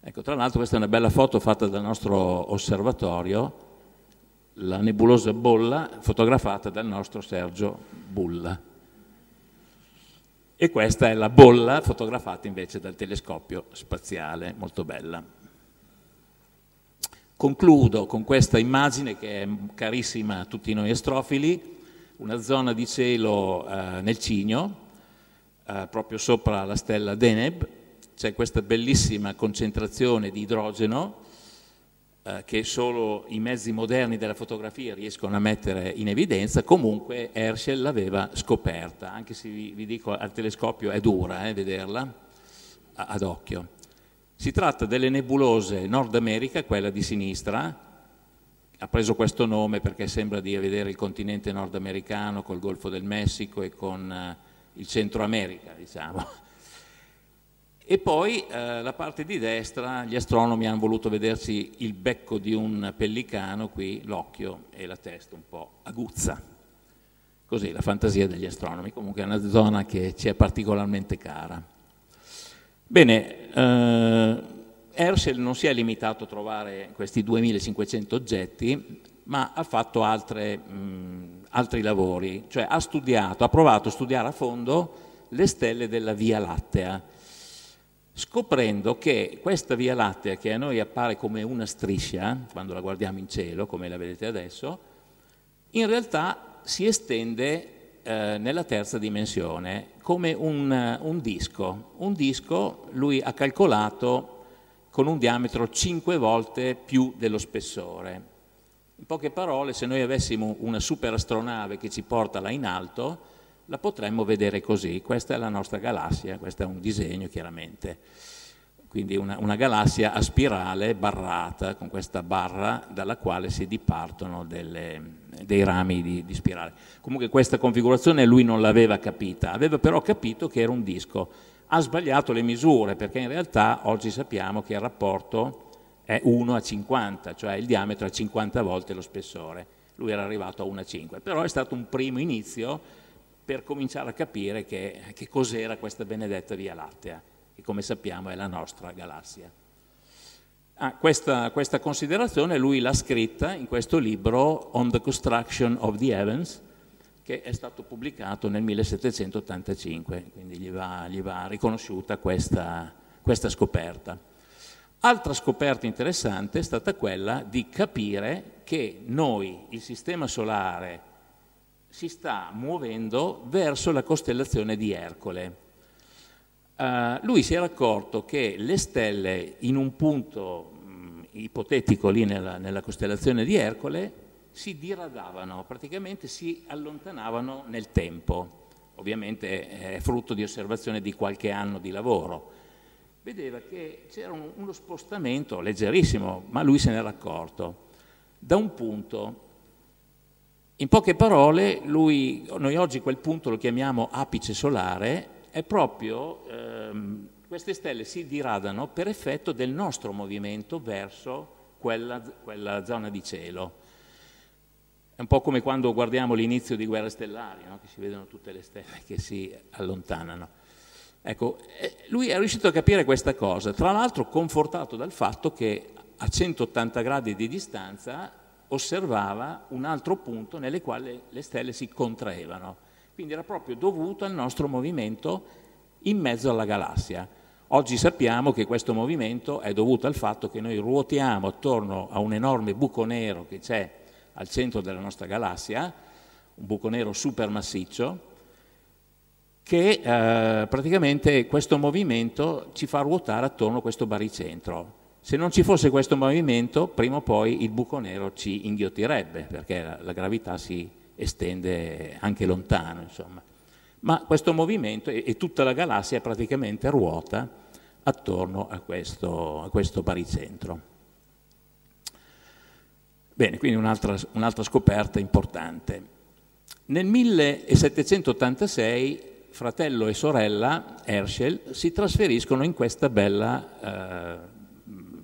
Ecco, tra l'altro questa è una bella foto fatta dal nostro osservatorio, la nebulosa bolla fotografata dal nostro Sergio Bulla. E questa è la bolla fotografata invece dal telescopio spaziale, molto bella. Concludo con questa immagine che è carissima a tutti noi estrofili, una zona di cielo eh, nel Cigno, eh, proprio sopra la stella Deneb, c'è questa bellissima concentrazione di idrogeno eh, che solo i mezzi moderni della fotografia riescono a mettere in evidenza, comunque Herschel l'aveva scoperta, anche se vi, vi, dico al telescopio è dura eh, vederla ad occhio. Si tratta delle nebulose Nord America, quella di sinistra, ha preso questo nome perché sembra di vedere il continente nordamericano col Golfo del Messico e con eh, il Centro America, diciamo. E poi eh, la parte di destra, gli astronomi hanno voluto vederci il becco di un pellicano, qui l'occhio e la testa un po' aguzza. Così la fantasia degli astronomi, comunque è una zona che ci è particolarmente cara. Bene, eh, Herschel non si è limitato a trovare questi 2500 oggetti, ma ha fatto altre, mh, altri lavori, cioè ha studiato, ha provato a studiare a fondo le stelle della Via Lattea, scoprendo che questa Via Lattea, che a noi appare come una striscia, quando la guardiamo in cielo, come la vedete adesso, in realtà si estende eh, nella terza dimensione come un, un disco. Un disco, lui ha calcolato con un diametro 5 volte più dello spessore. In poche parole, se noi avessimo una superastronave che ci porta là in alto, la potremmo vedere così. Questa è la nostra galassia, questo è un disegno chiaramente. Quindi una, una galassia a spirale barrata con questa barra dalla quale si dipartono delle, dei rami di, di spirale. Comunque questa configurazione lui non l'aveva capita, aveva però capito che era un disco ha sbagliato le misure perché in realtà oggi sappiamo che il rapporto è 1 a 50, cioè il diametro è 50 volte lo spessore. Lui era arrivato a 1 a 5, però è stato un primo inizio per cominciare a capire che, che cos'era questa benedetta Via Lattea, che come sappiamo è la nostra galassia. Ah, questa, questa considerazione lui l'ha scritta in questo libro On the Construction of the Heavens, che è stato pubblicato nel 1785, quindi gli va, gli va riconosciuta questa, questa scoperta. Altra scoperta interessante è stata quella di capire che noi, il Sistema Solare, si sta muovendo verso la costellazione di Ercole. Uh, lui si era accorto che le stelle in un punto mh, mm, ipotetico lì nella, nella costellazione di Ercole si diradavano, praticamente si allontanavano nel tempo, ovviamente eh, è frutto di osservazione di qualche anno di lavoro, vedeva che c'era uno spostamento leggerissimo, ma lui se n'era accorto, da un punto. In poche parole, lui, noi oggi quel punto lo chiamiamo apice solare, è proprio ehm, queste stelle si diradano per effetto del nostro movimento verso quella, quella zona di cielo. È un po' come quando guardiamo l'inizio di Guerre Stellari, no? che si vedono tutte le stelle che si allontanano. Ecco, eh, lui è riuscito a capire questa cosa, tra l'altro confortato dal fatto che a 180 gradi di distanza osservava un altro punto nelle quali le stelle si contraevano. Quindi era proprio dovuto al nostro movimento in mezzo alla galassia. Oggi sappiamo che questo movimento è dovuto al fatto che noi ruotiamo attorno a un enorme buco nero che c'è al centro della nostra galassia, un buco nero supermassiccio, che eh, praticamente questo movimento ci fa ruotare attorno a questo baricentro. Se non ci fosse questo movimento, prima o poi il buco nero ci inghiottirebbe, perché la, la gravità si estende anche lontano, insomma. Ma questo movimento e, e tutta la galassia praticamente ruota attorno a questo, a questo baricentro. Bene, quindi un'altra, un'altra scoperta importante. Nel 1786 fratello e sorella Herschel si trasferiscono in questa bella, eh,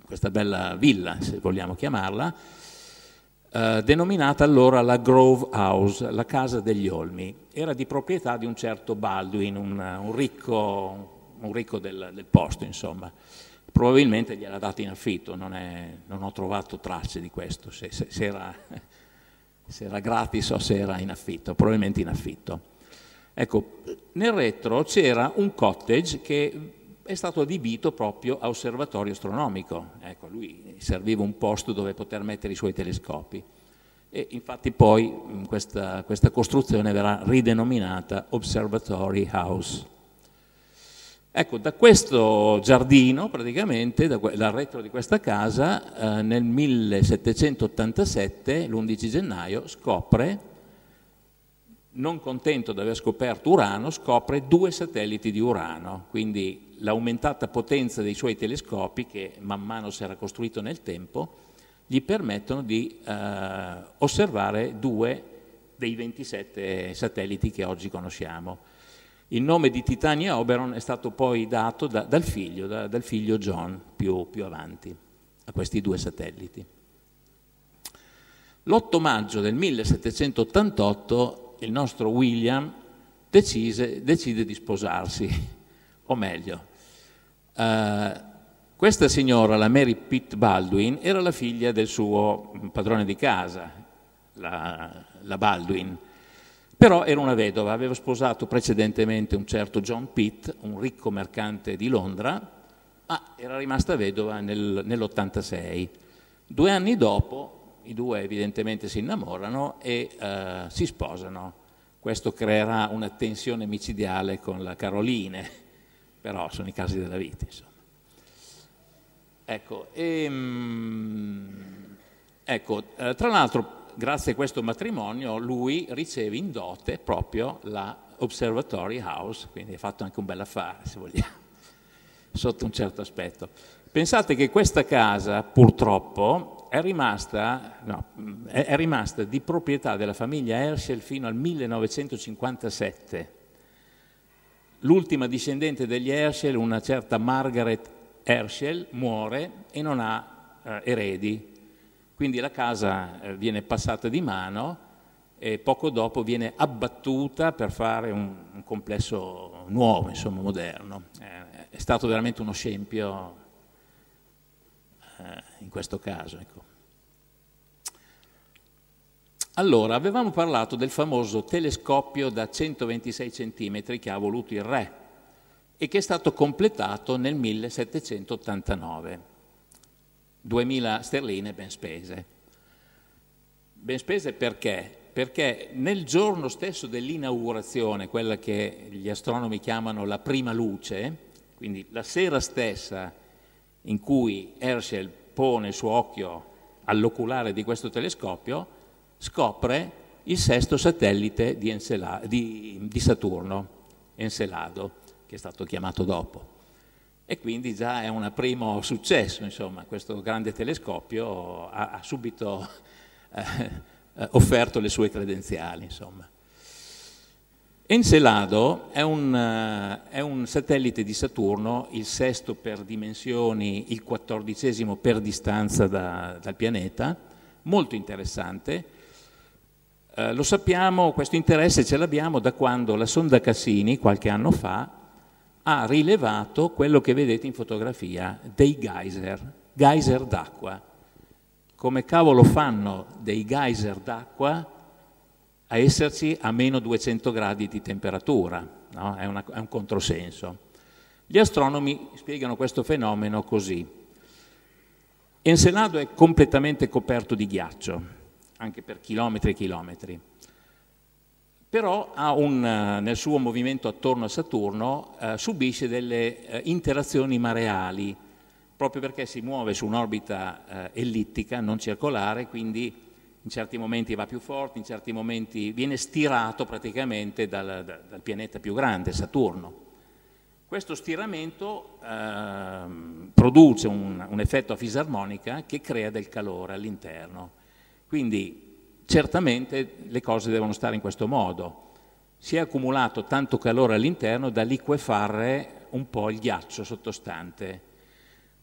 questa bella villa, se vogliamo chiamarla, eh, denominata allora la Grove House, la casa degli olmi. Era di proprietà di un certo Baldwin, un, un, ricco, un ricco, del, del posto, insomma probabilmente gliel'ha data in affitto, non, è, non, ho trovato tracce di questo, se, se, se, era, se, era, gratis o se era in affitto, probabilmente in affitto. Ecco, nel retro c'era un cottage che è stato adibito proprio a osservatorio astronomico, ecco, lui serviva un posto dove poter mettere i suoi telescopi e infatti poi questa, questa costruzione verrà ridenominata Observatory House. Ecco, da questo giardino, praticamente, da, dal retro di questa casa, eh, nel 1787, l'11 gennaio, scopre, non contento di aver scoperto Urano, scopre due satelliti di Urano, quindi l'aumentata potenza dei suoi telescopi, che man mano si era costruito nel tempo, gli permettono di eh, osservare due dei 27 satelliti che oggi conosciamo. Il nome di Titania Oberon è stato poi dato da, dal, figlio, da, dal, figlio, John più, più avanti, a questi due satelliti. L'8 maggio del 1788 il nostro William decise, decide di sposarsi, o meglio, eh, questa signora, la Mary Pitt Baldwin, era la figlia del suo padrone di casa, la, la Baldwin, però era una vedova, aveva sposato precedentemente un certo John Pitt, un ricco mercante di Londra, ma era rimasta vedova nel, nell'86. Due anni dopo i due evidentemente si innamorano e eh, si sposano. Questo creerà una tensione micidiale con la Caroline, però sono i casi della vita, insomma. Ecco, e, ehm, ecco eh, tra l'altro grazie a questo matrimonio lui riceve in dote proprio la Observatory House, quindi ha fatto anche un bel affare, se vogliamo, sotto un certo aspetto. Pensate che questa casa, purtroppo, è rimasta, no, è rimasta di proprietà della famiglia Herschel fino al 1957. L'ultima discendente degli Herschel, una certa Margaret Herschel, muore e non ha eh, eredi, quindi la casa eh, viene passata di mano e poco dopo viene abbattuta per fare un, un complesso nuovo, insomma moderno. Eh, è stato veramente uno scempio eh, in questo caso. Ecco. Allora, avevamo parlato del famoso telescopio da 126 cm che ha voluto il re e che è stato completato nel 1789. 2.000 sterline ben spese. Ben spese perché? Perché nel giorno stesso dell'inaugurazione, quella che gli astronomi chiamano la prima luce, quindi la sera stessa in cui Herschel pone il suo occhio all'oculare di questo telescopio, scopre il sesto satellite di, Encelado, di, di Saturno, Encelado, che è stato chiamato dopo. E quindi già è un primo successo, insomma, questo grande telescopio ha, ha subito eh, offerto le sue credenziali, insomma. Encelado è un, eh, è un, satellite di Saturno, il sesto per dimensioni, il quattordicesimo per distanza da, dal pianeta, molto interessante. Eh, lo sappiamo, questo interesse ce l'abbiamo da quando la sonda Cassini, qualche anno fa, ha rilevato quello che vedete in fotografia, dei geyser, geyser d'acqua. Come cavolo fanno dei geyser d'acqua a esserci a meno 200 gradi di temperatura? No? È, una, è un controsenso. Gli astronomi spiegano questo fenomeno così. Encelado è completamente coperto di ghiaccio, anche per chilometri e chilometri però un, eh, nel suo movimento attorno a Saturno eh, subisce delle eh, interazioni mareali, proprio perché si muove su un'orbita eh, ellittica, non circolare, quindi in certi momenti va più forte, in certi momenti viene stirato praticamente dal, dal pianeta più grande, Saturno. Questo stiramento ehm, produce un, un effetto a fisarmonica che crea del calore all'interno. Quindi certamente le cose devono stare in questo modo. Si è accumulato tanto calore all'interno da liquefare un po' il ghiaccio sottostante.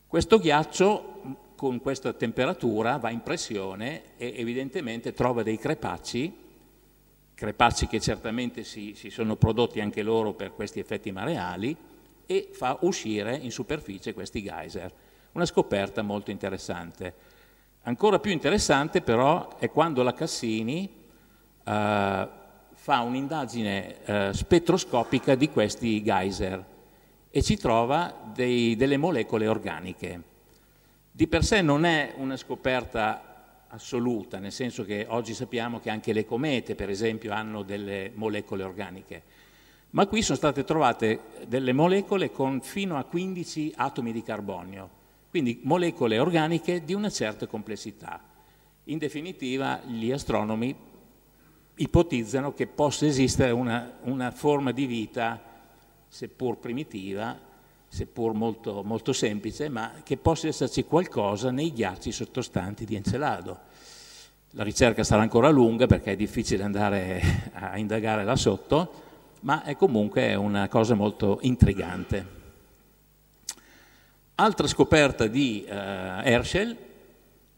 Questo ghiaccio con questa temperatura va in pressione e evidentemente trova dei crepacci, crepacci che certamente si, si sono prodotti anche loro per questi effetti mareali, e fa uscire in superficie questi geyser. Una scoperta molto interessante. Ancora più interessante però è quando la Cassini eh, fa un'indagine eh, spettroscopica di questi geyser e ci trova dei, delle molecole organiche. Di per sé non è una scoperta assoluta, nel senso che oggi sappiamo che anche le comete, per esempio, hanno delle molecole organiche, ma qui sono state trovate delle molecole con fino a 15 atomi di carbonio, quindi molecole organiche di una certa complessità. In definitiva gli astronomi ipotizzano che possa esistere una, una forma di vita, seppur primitiva, seppur molto, molto semplice, ma che possa esserci qualcosa nei ghiacci sottostanti di Encelado. La ricerca sarà ancora lunga perché è difficile andare a indagare là sotto, ma è comunque una cosa molto intrigante. Altra scoperta di eh, Herschel,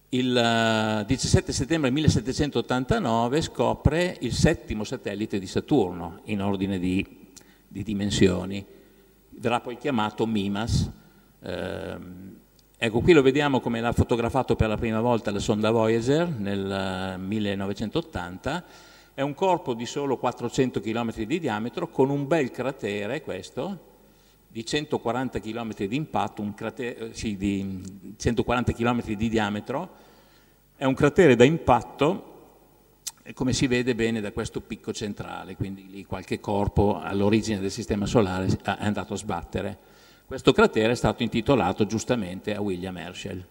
il 17 eh, settembre 1789 scopre il settimo satellite di Saturno in ordine di, di dimensioni, verrà poi chiamato Mimas. Eh, ecco, qui lo vediamo come l'ha fotografato per la prima volta la sonda Voyager nel 1980. Eh, È un corpo di solo 400 km di diametro con un bel cratere, questo, di 140 km di impatto, un cratere, eh, sì, di 140 km di diametro, è un cratere da impatto come si vede bene da questo picco centrale, quindi lì qualche corpo all'origine del Sistema Solare è andato a sbattere. Questo cratere è stato intitolato giustamente a William Herschel.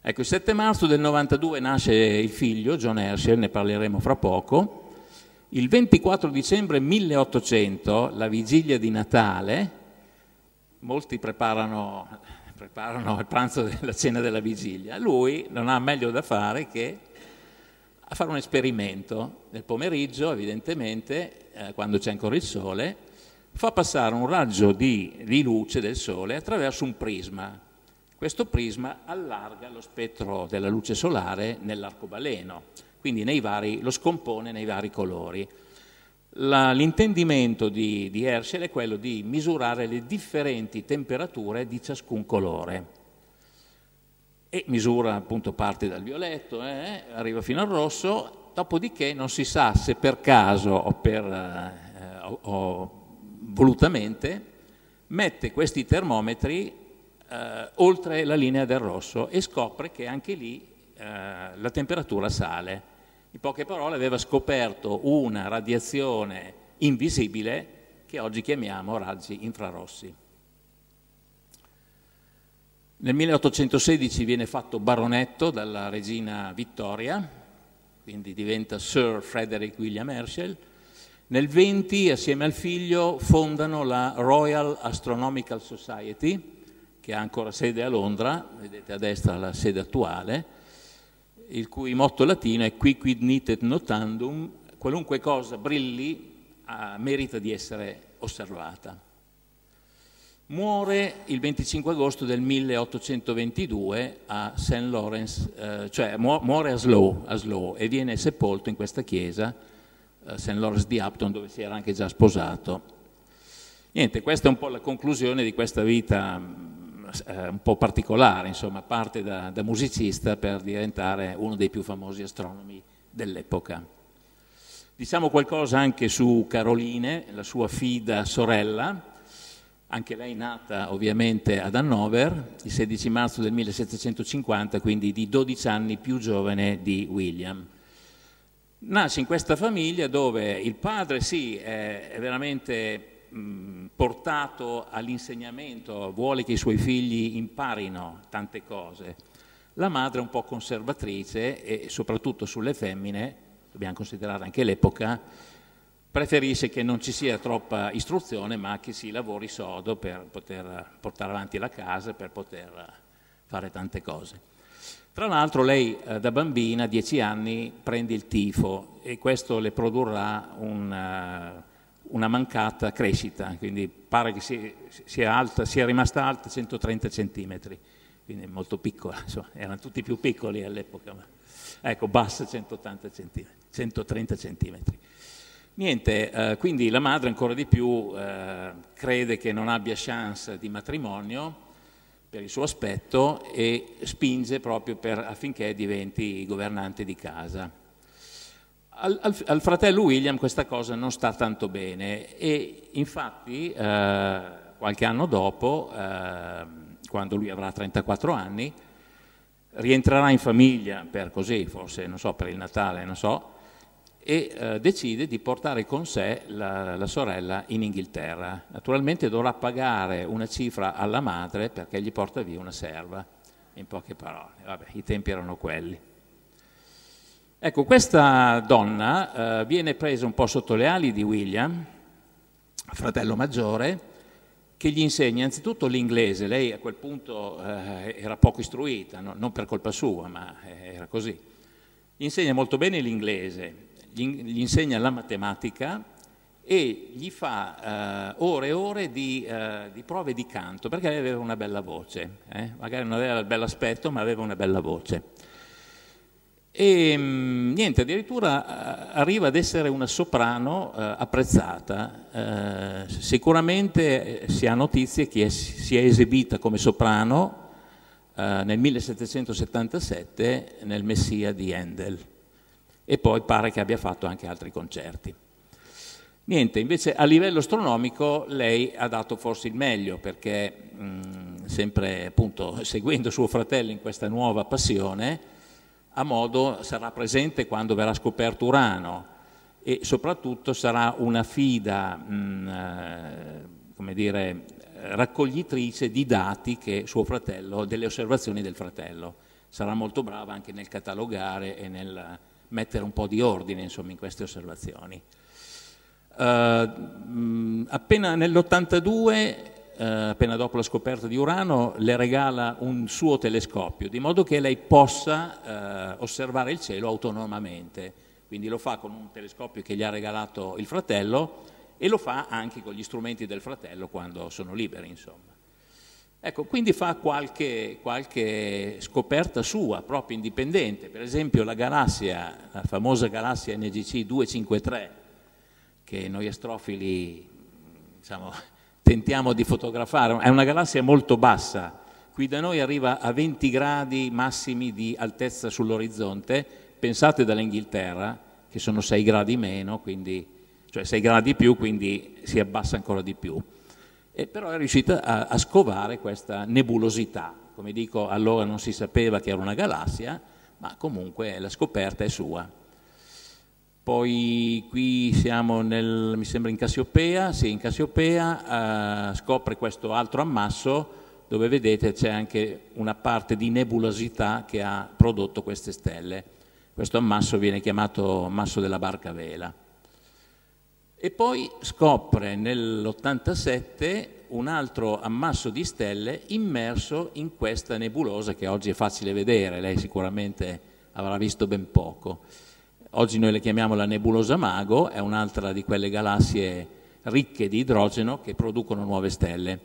Ecco, il 7 marzo del 92 nasce il figlio, John Herschel, ne parleremo fra poco, il 24 dicembre 1800, la vigilia di Natale, molti preparano, preparano il pranzo della cena della vigilia, lui non ha meglio da fare che a fare un esperimento. Nel pomeriggio, evidentemente, eh, quando c'è ancora il sole, fa passare un raggio di, di, luce del sole attraverso un prisma. Questo prisma allarga lo spettro della luce solare nell'arcobaleno quindi vari, lo scompone nei vari colori. La, l'intendimento di, di Herschel è quello di misurare le differenti temperature di ciascun colore e misura appunto parte dal violetto, eh, arriva fino al rosso, dopodiché non si sa se per caso o, per, eh, o, o volutamente mette questi termometri eh, oltre la linea del rosso e scopre che anche lì eh, la temperatura sale. In poche parole aveva scoperto una radiazione invisibile che oggi chiamiamo raggi infrarossi. Nel 1816 viene fatto baronetto dalla regina Vittoria, quindi diventa Sir Frederick William Herschel. Nel 20, assieme al figlio, fondano la Royal Astronomical Society, che ha ancora sede a Londra, vedete a destra la sede attuale, il cui motto latino è qui quid nitet notandum, qualunque cosa brilli ah, merita di essere osservata. Muore il 25 agosto del 1822 a St. Lawrence, eh, cioè muore a Slow, a Slow, e viene sepolto in questa chiesa, eh, St. Lawrence di Upton, dove si era anche già sposato. Niente, questa è un po' la conclusione di questa vita eh, un po' particolare, insomma, parte da, da musicista per diventare uno dei più famosi astronomi dell'epoca. Diciamo qualcosa anche su Caroline, la sua fida sorella, anche lei nata ovviamente ad Hannover il 16 marzo del 1750, quindi di 12 anni più giovane di William. Nasce in questa famiglia dove il padre sì è veramente portato all'insegnamento, vuole che i suoi figli imparino tante cose. La madre è un po' conservatrice e soprattutto sulle femmine, dobbiamo considerare anche l'epoca, preferisce che non ci sia troppa istruzione ma che si lavori sodo per poter portare avanti la casa, per poter fare tante cose. Tra l'altro lei eh, da bambina, a dieci anni, prende il tifo e questo le produrrà un, eh, una mancata crescita, quindi pare che sia, alta, sia rimasta alta 130 centimetri, quindi molto piccola, insomma, erano tutti più piccoli all'epoca, ma ecco, bassa 180 cm, 130 centimetri. Niente, eh, quindi la madre ancora di più eh, crede che non abbia chance di matrimonio per il suo aspetto e spinge proprio per, affinché diventi governante di casa. Al, al, al, fratello William questa cosa non sta tanto bene e infatti eh, qualche anno dopo, eh, quando lui avrà 34 anni, rientrerà in famiglia per così, forse non so, per il Natale, non so, e eh, decide di portare con sé la, la, sorella in Inghilterra. Naturalmente dovrà pagare una cifra alla madre perché gli porta via una serva, in poche parole. Vabbè, i tempi erano quelli. Ecco, questa donna eh, viene presa un po' sotto le ali di William, fratello maggiore, che gli insegna anzitutto l'inglese. Lei a quel punto eh, era poco istruita, no? non per colpa sua, ma eh, era così. Gli insegna molto bene l'inglese, gli, insegna la matematica e gli fa eh, ore e ore di, eh, di, prove di canto, perché lei aveva una bella voce. Eh. Magari non aveva il bell'aspetto, ma aveva una bella voce. E mm, niente, addirittura eh, arriva ad essere una soprano eh, apprezzata. Eh, sicuramente eh, si ha notizie che si è esibita come soprano eh, nel 1777 nel Messia di Handel e poi pare che abbia fatto anche altri concerti. Niente, invece a livello astronomico lei ha dato forse il meglio perché mh, mm, sempre appunto seguendo suo fratello in questa nuova passione a modo sarà presente quando verrà scoperto Urano e soprattutto sarà una fida, mh, mm, eh, come dire, raccoglitrice di dati che suo fratello, delle osservazioni del fratello. Sarà molto brava anche nel catalogare e nel mettere un po' di ordine insomma, in queste osservazioni. Uh, eh, mh, mm, appena nell'82 eh, appena dopo la scoperta di Urano, le regala un suo telescopio, di modo che lei possa eh, osservare il cielo autonomamente. Quindi lo fa con un telescopio che gli ha regalato il fratello e lo fa anche con gli strumenti del fratello quando sono liberi, insomma. Ecco, quindi fa qualche, qualche scoperta sua, proprio indipendente. Per esempio la galassia, la famosa galassia NGC 253, che noi astrofili, diciamo, tentiamo di fotografare, è una galassia molto bassa, qui da noi arriva a 20 gradi massimi di altezza sull'orizzonte, pensate dall'Inghilterra, che sono 6 gradi meno, quindi, cioè 6 gradi più, quindi si abbassa ancora di più. E però è riuscita a, a scovare questa nebulosità, come dico allora non si sapeva che era una galassia, ma comunque la scoperta è sua. Poi qui siamo nel, mi sembra in Cassiopea, sì, in Cassiopea eh, scopre questo altro ammasso dove vedete c'è anche una parte di nebulosità che ha prodotto queste stelle. Questo ammasso viene chiamato ammasso della barca vela. E poi scopre nell'87 un altro ammasso di stelle immerso in questa nebulosa che oggi è facile vedere, lei sicuramente avrà visto ben poco. Oggi noi le chiamiamo la nebulosa mago, è un'altra di quelle galassie ricche di idrogeno che producono nuove stelle.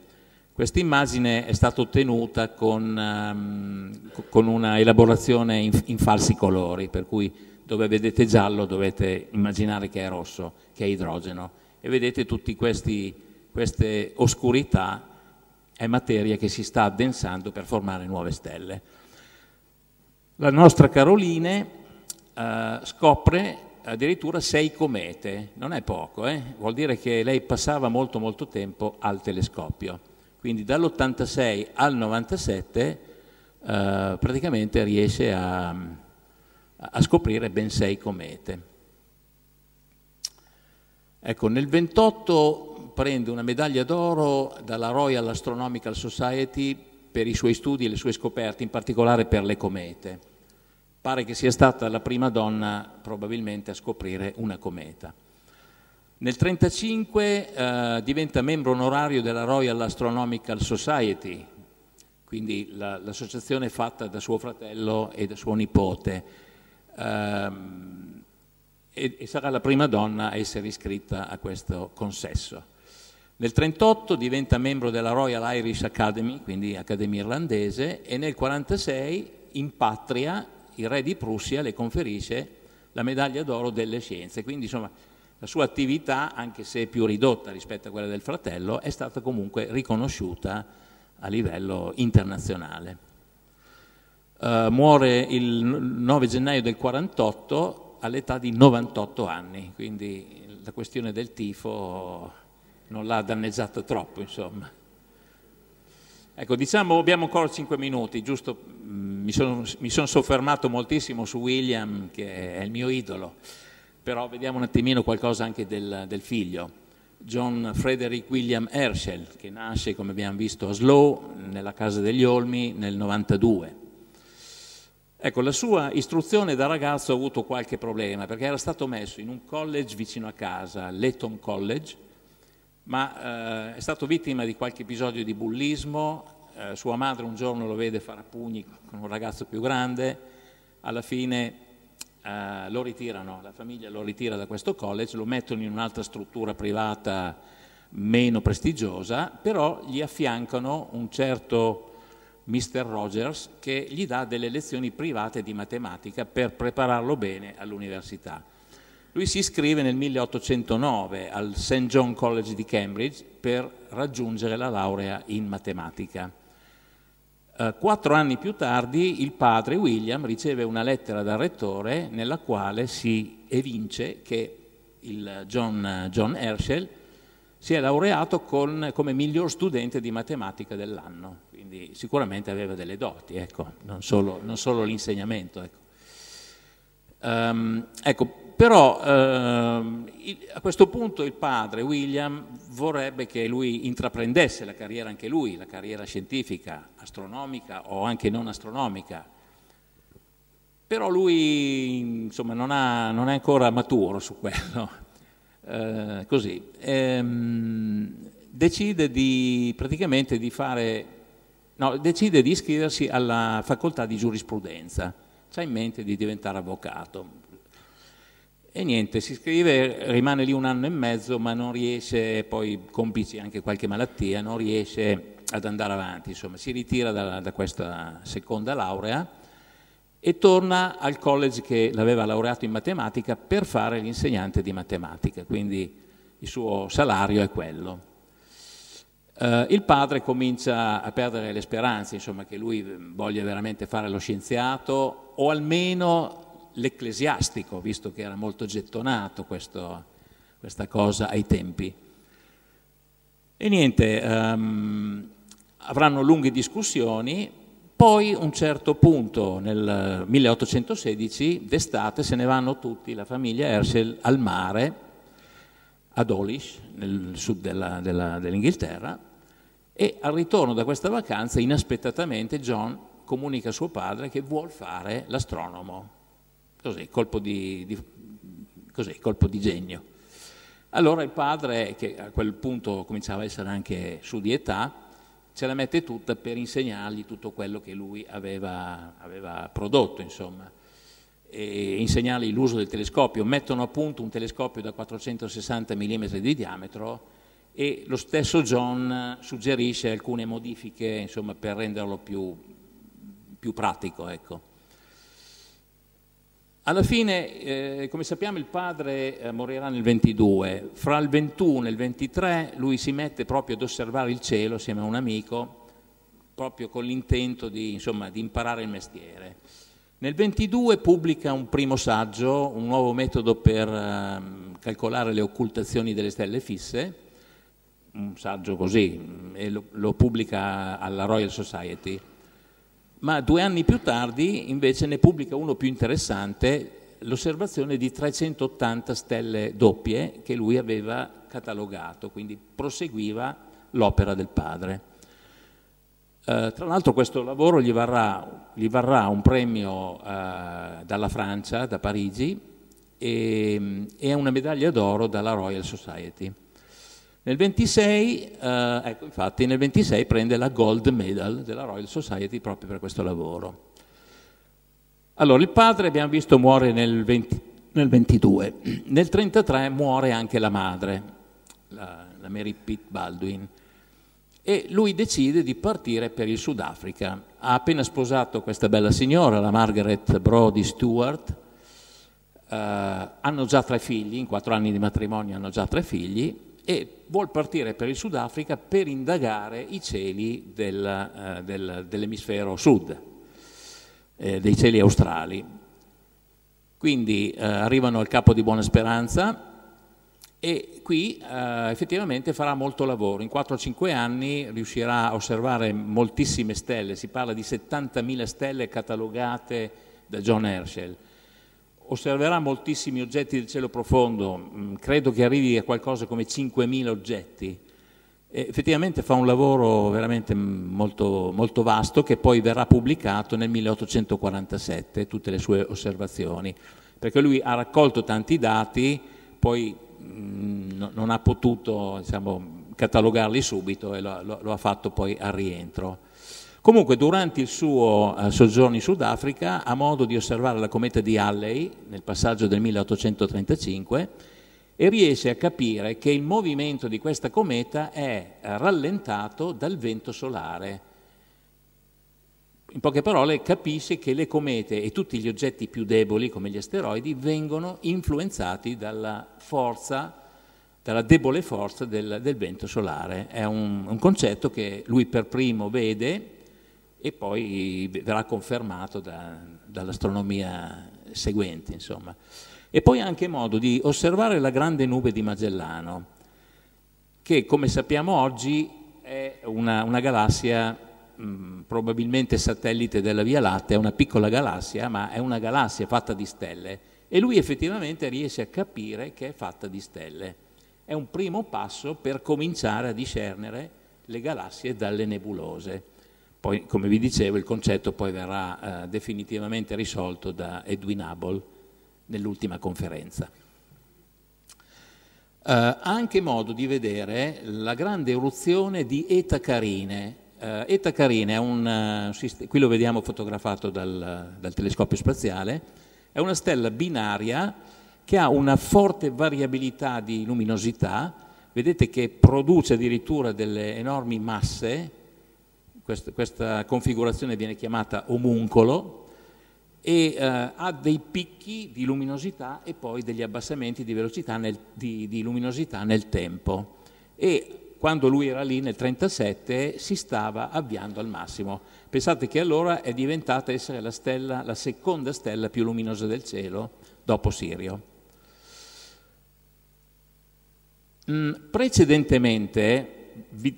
Questa immagine è stata ottenuta con, um, con una elaborazione in, in falsi colori, per cui dove vedete giallo dovete immaginare che è rosso, che è idrogeno. E vedete tutte queste oscurità, è materia che si sta addensando per formare nuove stelle. La nostra Caroline eh, scopre addirittura sei comete, non è poco, eh? vuol dire che lei passava molto molto tempo al telescopio. Quindi dall'86 al 97 eh, praticamente riesce a, a, scoprire ben sei comete. Ecco, nel 28 prende una medaglia d'oro dalla Royal Astronomical Society per i suoi studi e le sue scoperte, in particolare per le comete. Pare che sia stata la prima donna probabilmente a scoprire una cometa. Nel 1935 eh, diventa membro onorario della Royal Astronomical Society, quindi la, l'associazione fatta da suo fratello e da suo nipote, ehm, e, e, sarà la prima donna a essere iscritta a questo consesso. Nel 1938 diventa membro della Royal Irish Academy, quindi Accademia Irlandese, e nel 1946 in patria il re di Prussia le conferisce la medaglia d'oro delle scienze, quindi insomma la sua attività, anche se più ridotta rispetto a quella del fratello, è stata comunque riconosciuta a livello internazionale. Uh, muore il 9 gennaio del 48 all'età di 98 anni, quindi la questione del tifo non l'ha danneggiata troppo, insomma. Ecco, diciamo, abbiamo ancora 5 minuti, giusto, mm, mi sono, mi sono soffermato moltissimo su William, che è il mio idolo, però vediamo un attimino qualcosa anche del, del figlio. John Frederick William Herschel, che nasce, come abbiamo visto, a Slow, nella casa degli Olmi, nel 92. Ecco, la sua istruzione da ragazzo ha avuto qualche problema, perché era stato messo in un college vicino a casa, l'Eton College, ma eh, è stato vittima di qualche episodio di bullismo, eh, sua madre un giorno lo vede fare a pugni con un ragazzo più grande, alla fine eh, lo ritirano, la famiglia lo ritira da questo college, lo mettono in un'altra struttura privata meno prestigiosa, però gli affiancano un certo Mr. Rogers che gli dà delle lezioni private di matematica per prepararlo bene all'università. Lui si iscrive nel 1809 al St. John College di Cambridge per raggiungere la laurea in matematica. Eh, quattro anni più tardi il padre William riceve una lettera dal rettore nella quale si evince che il John, John Herschel si è laureato con, come miglior studente di matematica dell'anno, quindi sicuramente aveva delle doti, ecco, non solo, non solo l'insegnamento. Ecco. Um, ecco, però ehm, a questo punto il padre, William, vorrebbe che lui intraprendesse la carriera anche lui, la carriera scientifica, astronomica o anche non astronomica. Però lui insomma, non, ha, non, è ancora maturo su quello. Eh, così. Ehm, decide di, praticamente di fare, no, decide di iscriversi alla facoltà di giurisprudenza. Ha in mente di diventare avvocato e niente, si scrive, rimane lì un anno e mezzo, ma non riesce, poi complici anche qualche malattia, non riesce ad andare avanti, insomma, si ritira da, da questa seconda laurea e torna al college che l'aveva laureato in matematica per fare l'insegnante di matematica, quindi il suo salario è quello. Uh, il padre comincia a perdere le speranze, insomma, che lui voglia veramente fare lo scienziato o almeno l'ecclesiastico, visto che era molto gettonato questo, questa cosa ai tempi. E niente, um, avranno lunghe discussioni, poi a un certo punto nel 1816, d'estate, se ne vanno tutti, la famiglia Herschel, al mare, ad Olish, nel sud della, della, dell'Inghilterra, e al ritorno da questa vacanza, inaspettatamente, John comunica a suo padre che vuole fare l'astronomo cos'è, colpo di, di, così, colpo di genio. Allora il padre, che a quel punto cominciava a essere anche su di età, ce la mette tutta per insegnargli tutto quello che lui aveva, aveva prodotto, insomma. E insegnargli l'uso del telescopio. Mettono a punto un telescopio da 460 mm di diametro e lo stesso John suggerisce alcune modifiche insomma, per renderlo più, più pratico. Ecco. Alla fine, eh, come sappiamo, il padre eh, morirà nel 22, fra il 21 e il 23 lui si mette proprio ad osservare il cielo assieme a un amico, proprio con l'intento di, insomma, di imparare il mestiere. Nel 22 pubblica un primo saggio, un nuovo metodo per eh, calcolare le occultazioni delle stelle fisse, un saggio così, mm, e lo, lo pubblica alla Royal Society ma due anni più tardi invece ne pubblica uno più interessante, l'osservazione di 380 stelle doppie che lui aveva catalogato, quindi proseguiva l'opera del padre. Eh, tra l'altro questo lavoro gli varrà, gli varrà un premio eh, dalla Francia, da Parigi, e, e una medaglia d'oro dalla Royal Society. Nel 26, eh, ecco, infatti, nel 26 prende la gold medal della Royal Society proprio per questo lavoro. Allora, il padre, abbiamo visto, muore nel, 20, nel 22. Nel 33 muore anche la madre, la, la Mary Pitt Baldwin, e lui decide di partire per il Sudafrica. Ha appena sposato questa bella signora, la Margaret Brody Stewart, Uh, hanno già tre figli, in quattro anni di matrimonio hanno già tre figli, e vuol partire per il Sudafrica per indagare i cieli del, eh, del, dell'emisfero sud, eh, dei cieli australi. Quindi eh, arrivano al capo di Buona Speranza e qui eh, effettivamente farà molto lavoro. In 4-5 anni riuscirà a osservare moltissime stelle, si parla di 70.000 stelle catalogate da John Herschel osserverà moltissimi oggetti del cielo profondo, mm, credo che arrivi a qualcosa come 5.000 oggetti. E effettivamente fa un lavoro veramente mm, molto, molto, vasto che poi verrà pubblicato nel 1847, tutte le sue osservazioni, perché lui ha raccolto tanti dati, poi mh, mm, non ha potuto diciamo, catalogarli subito e lo, lo, lo ha fatto poi al rientro. Comunque durante il suo eh, soggiorno in Sudafrica ha modo di osservare la cometa di Halley nel passaggio del 1835 e riesce a capire che il movimento di questa cometa è rallentato dal vento solare. In poche parole capisce che le comete e tutti gli oggetti più deboli come gli asteroidi vengono influenzati dalla forza dalla debole forza del, del vento solare. È un, un concetto che lui per primo vede e poi verrà confermato da, dall'astronomia seguente. Insomma. E poi anche modo di osservare la grande nube di Magellano, che come sappiamo oggi è una, una galassia probabilmente satellite della Via Latte, è una piccola galassia, ma è una galassia fatta di stelle e lui effettivamente riesce a capire che è fatta di stelle. È un primo passo per cominciare a discernere le galassie dalle nebulose. Poi, come vi dicevo, il concetto poi verrà eh, definitivamente risolto da Edwin Hubble nell'ultima conferenza. Eh, anche modo di vedere la grande eruzione di Eta Carine. Eh, Eta Carine è un, eh, qui lo vediamo fotografato dal, dal telescopio spaziale, è una stella binaria che ha una forte variabilità di luminosità, vedete che produce addirittura delle enormi masse questa, questa configurazione viene chiamata omuncolo, e eh, ha dei picchi di luminosità e poi degli abbassamenti di, velocità nel, di, di luminosità nel tempo. E quando lui era lì nel 1937 si stava avviando al massimo. Pensate che allora è diventata essere la, stella, la seconda stella più luminosa del cielo dopo Sirio. Mm, precedentemente, vi,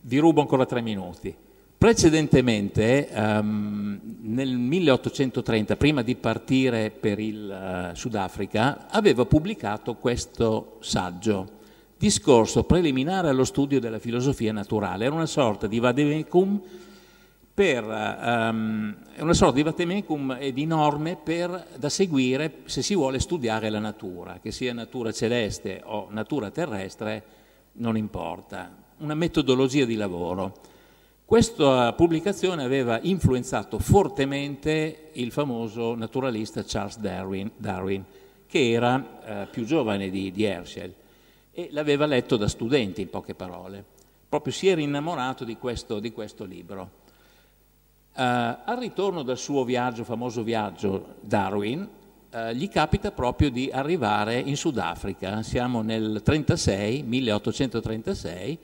vi rubo ancora tre minuti, Precedentemente, um, nel 1830, prima di partire per il uh, Sudafrica, aveva pubblicato questo saggio, Discorso preliminare allo studio della filosofia naturale. Era una sorta di vademecum per, um, una sorta di vatemecum e di norme per, da seguire se si vuole studiare la natura, che sia natura celeste o natura terrestre, non importa, una metodologia di lavoro. Questa pubblicazione aveva influenzato fortemente il famoso naturalista Charles Darwin, Darwin che era eh, più giovane di, di Herschel e l'aveva letto da studente in poche parole. Proprio si era innamorato di questo, di questo libro. Uh, al ritorno dal suo viaggio, famoso viaggio, Darwin, uh, gli capita proprio di arrivare in Sudafrica. Siamo nel 36, 1836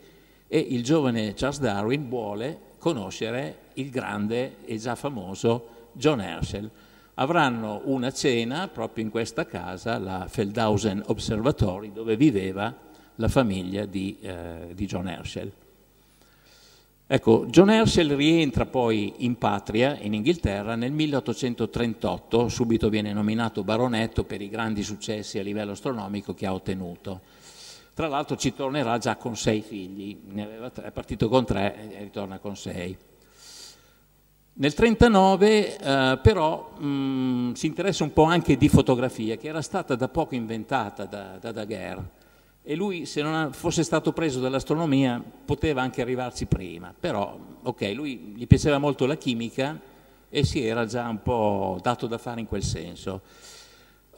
e il giovane Charles Darwin vuole conoscere il grande e già famoso John Herschel. Avranno una cena proprio in questa casa, la Feldhausen Observatory, dove viveva la famiglia di, eh, di John Herschel. Ecco, John Herschel rientra poi in patria, in Inghilterra, nel 1838, subito viene nominato baronetto per i grandi successi a livello astronomico che ha ottenuto tra l'altro ci tornerà già con sei figli, è partito con tre e ritorna con sei. Nel 1939 eh, però mh, mm, si interessa un po' anche di fotografia, che era stata da poco inventata da, da Daguerre e lui se non fosse stato preso dall'astronomia poteva anche arrivarci prima, però ok, lui gli piaceva molto la chimica e si era già un po' dato da fare in quel senso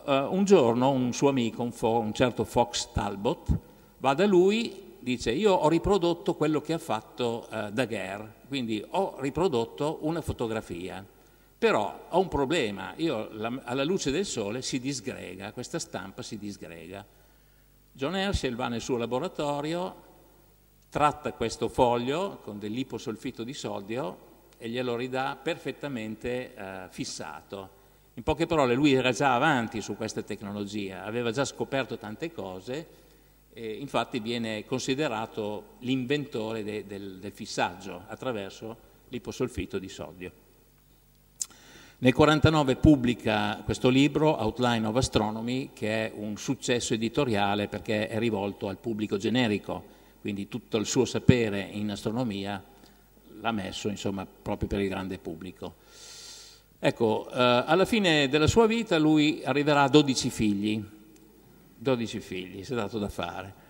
eh, un giorno un suo amico, un, un certo Fox Talbot, va da lui dice io ho riprodotto quello che ha fatto eh, Daguerre, quindi ho riprodotto una fotografia, però ho un problema, io, la, alla luce del sole si disgrega, questa stampa si disgrega. John Herschel va nel suo laboratorio, tratta questo foglio con dell'iposolfito di sodio e glielo ridà perfettamente eh, fissato. In poche parole, lui era già avanti su questa tecnologia, aveva già scoperto tante cose, e infatti viene considerato l'inventore de, del, del fissaggio attraverso l'iposolfito di sodio. Nel 1949 pubblica questo libro, Outline of Astronomy, che è un successo editoriale perché è rivolto al pubblico generico, quindi tutto il suo sapere in astronomia l'ha messo insomma, proprio per il grande pubblico. Ecco, eh, alla fine della sua vita lui arriverà a 12 figli, 12 figli, si è dato da fare.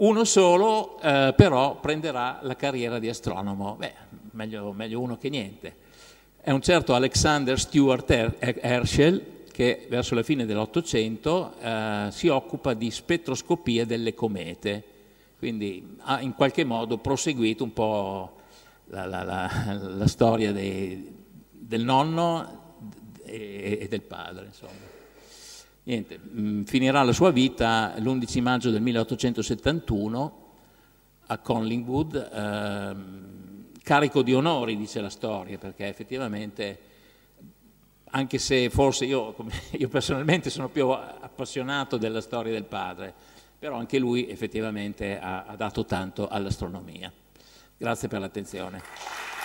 Uno solo eh, però prenderà la carriera di astronomo, Beh, meglio, meglio uno che niente. È un certo Alexander Stuart Herschel che verso la fine dell'Ottocento eh, si occupa di spettroscopia delle comete, quindi ha in qualche modo proseguito un po' la, la, la, la storia dei, del nonno e del padre. Insomma. Niente, mm, finirà la sua vita l'11 maggio del 1871 a Collingwood, ehm, carico di onori, dice la storia, perché effettivamente, anche se forse io, io personalmente sono più appassionato della storia del padre, però anche lui effettivamente ha, ha dato tanto all'astronomia. Grazie per l'attenzione.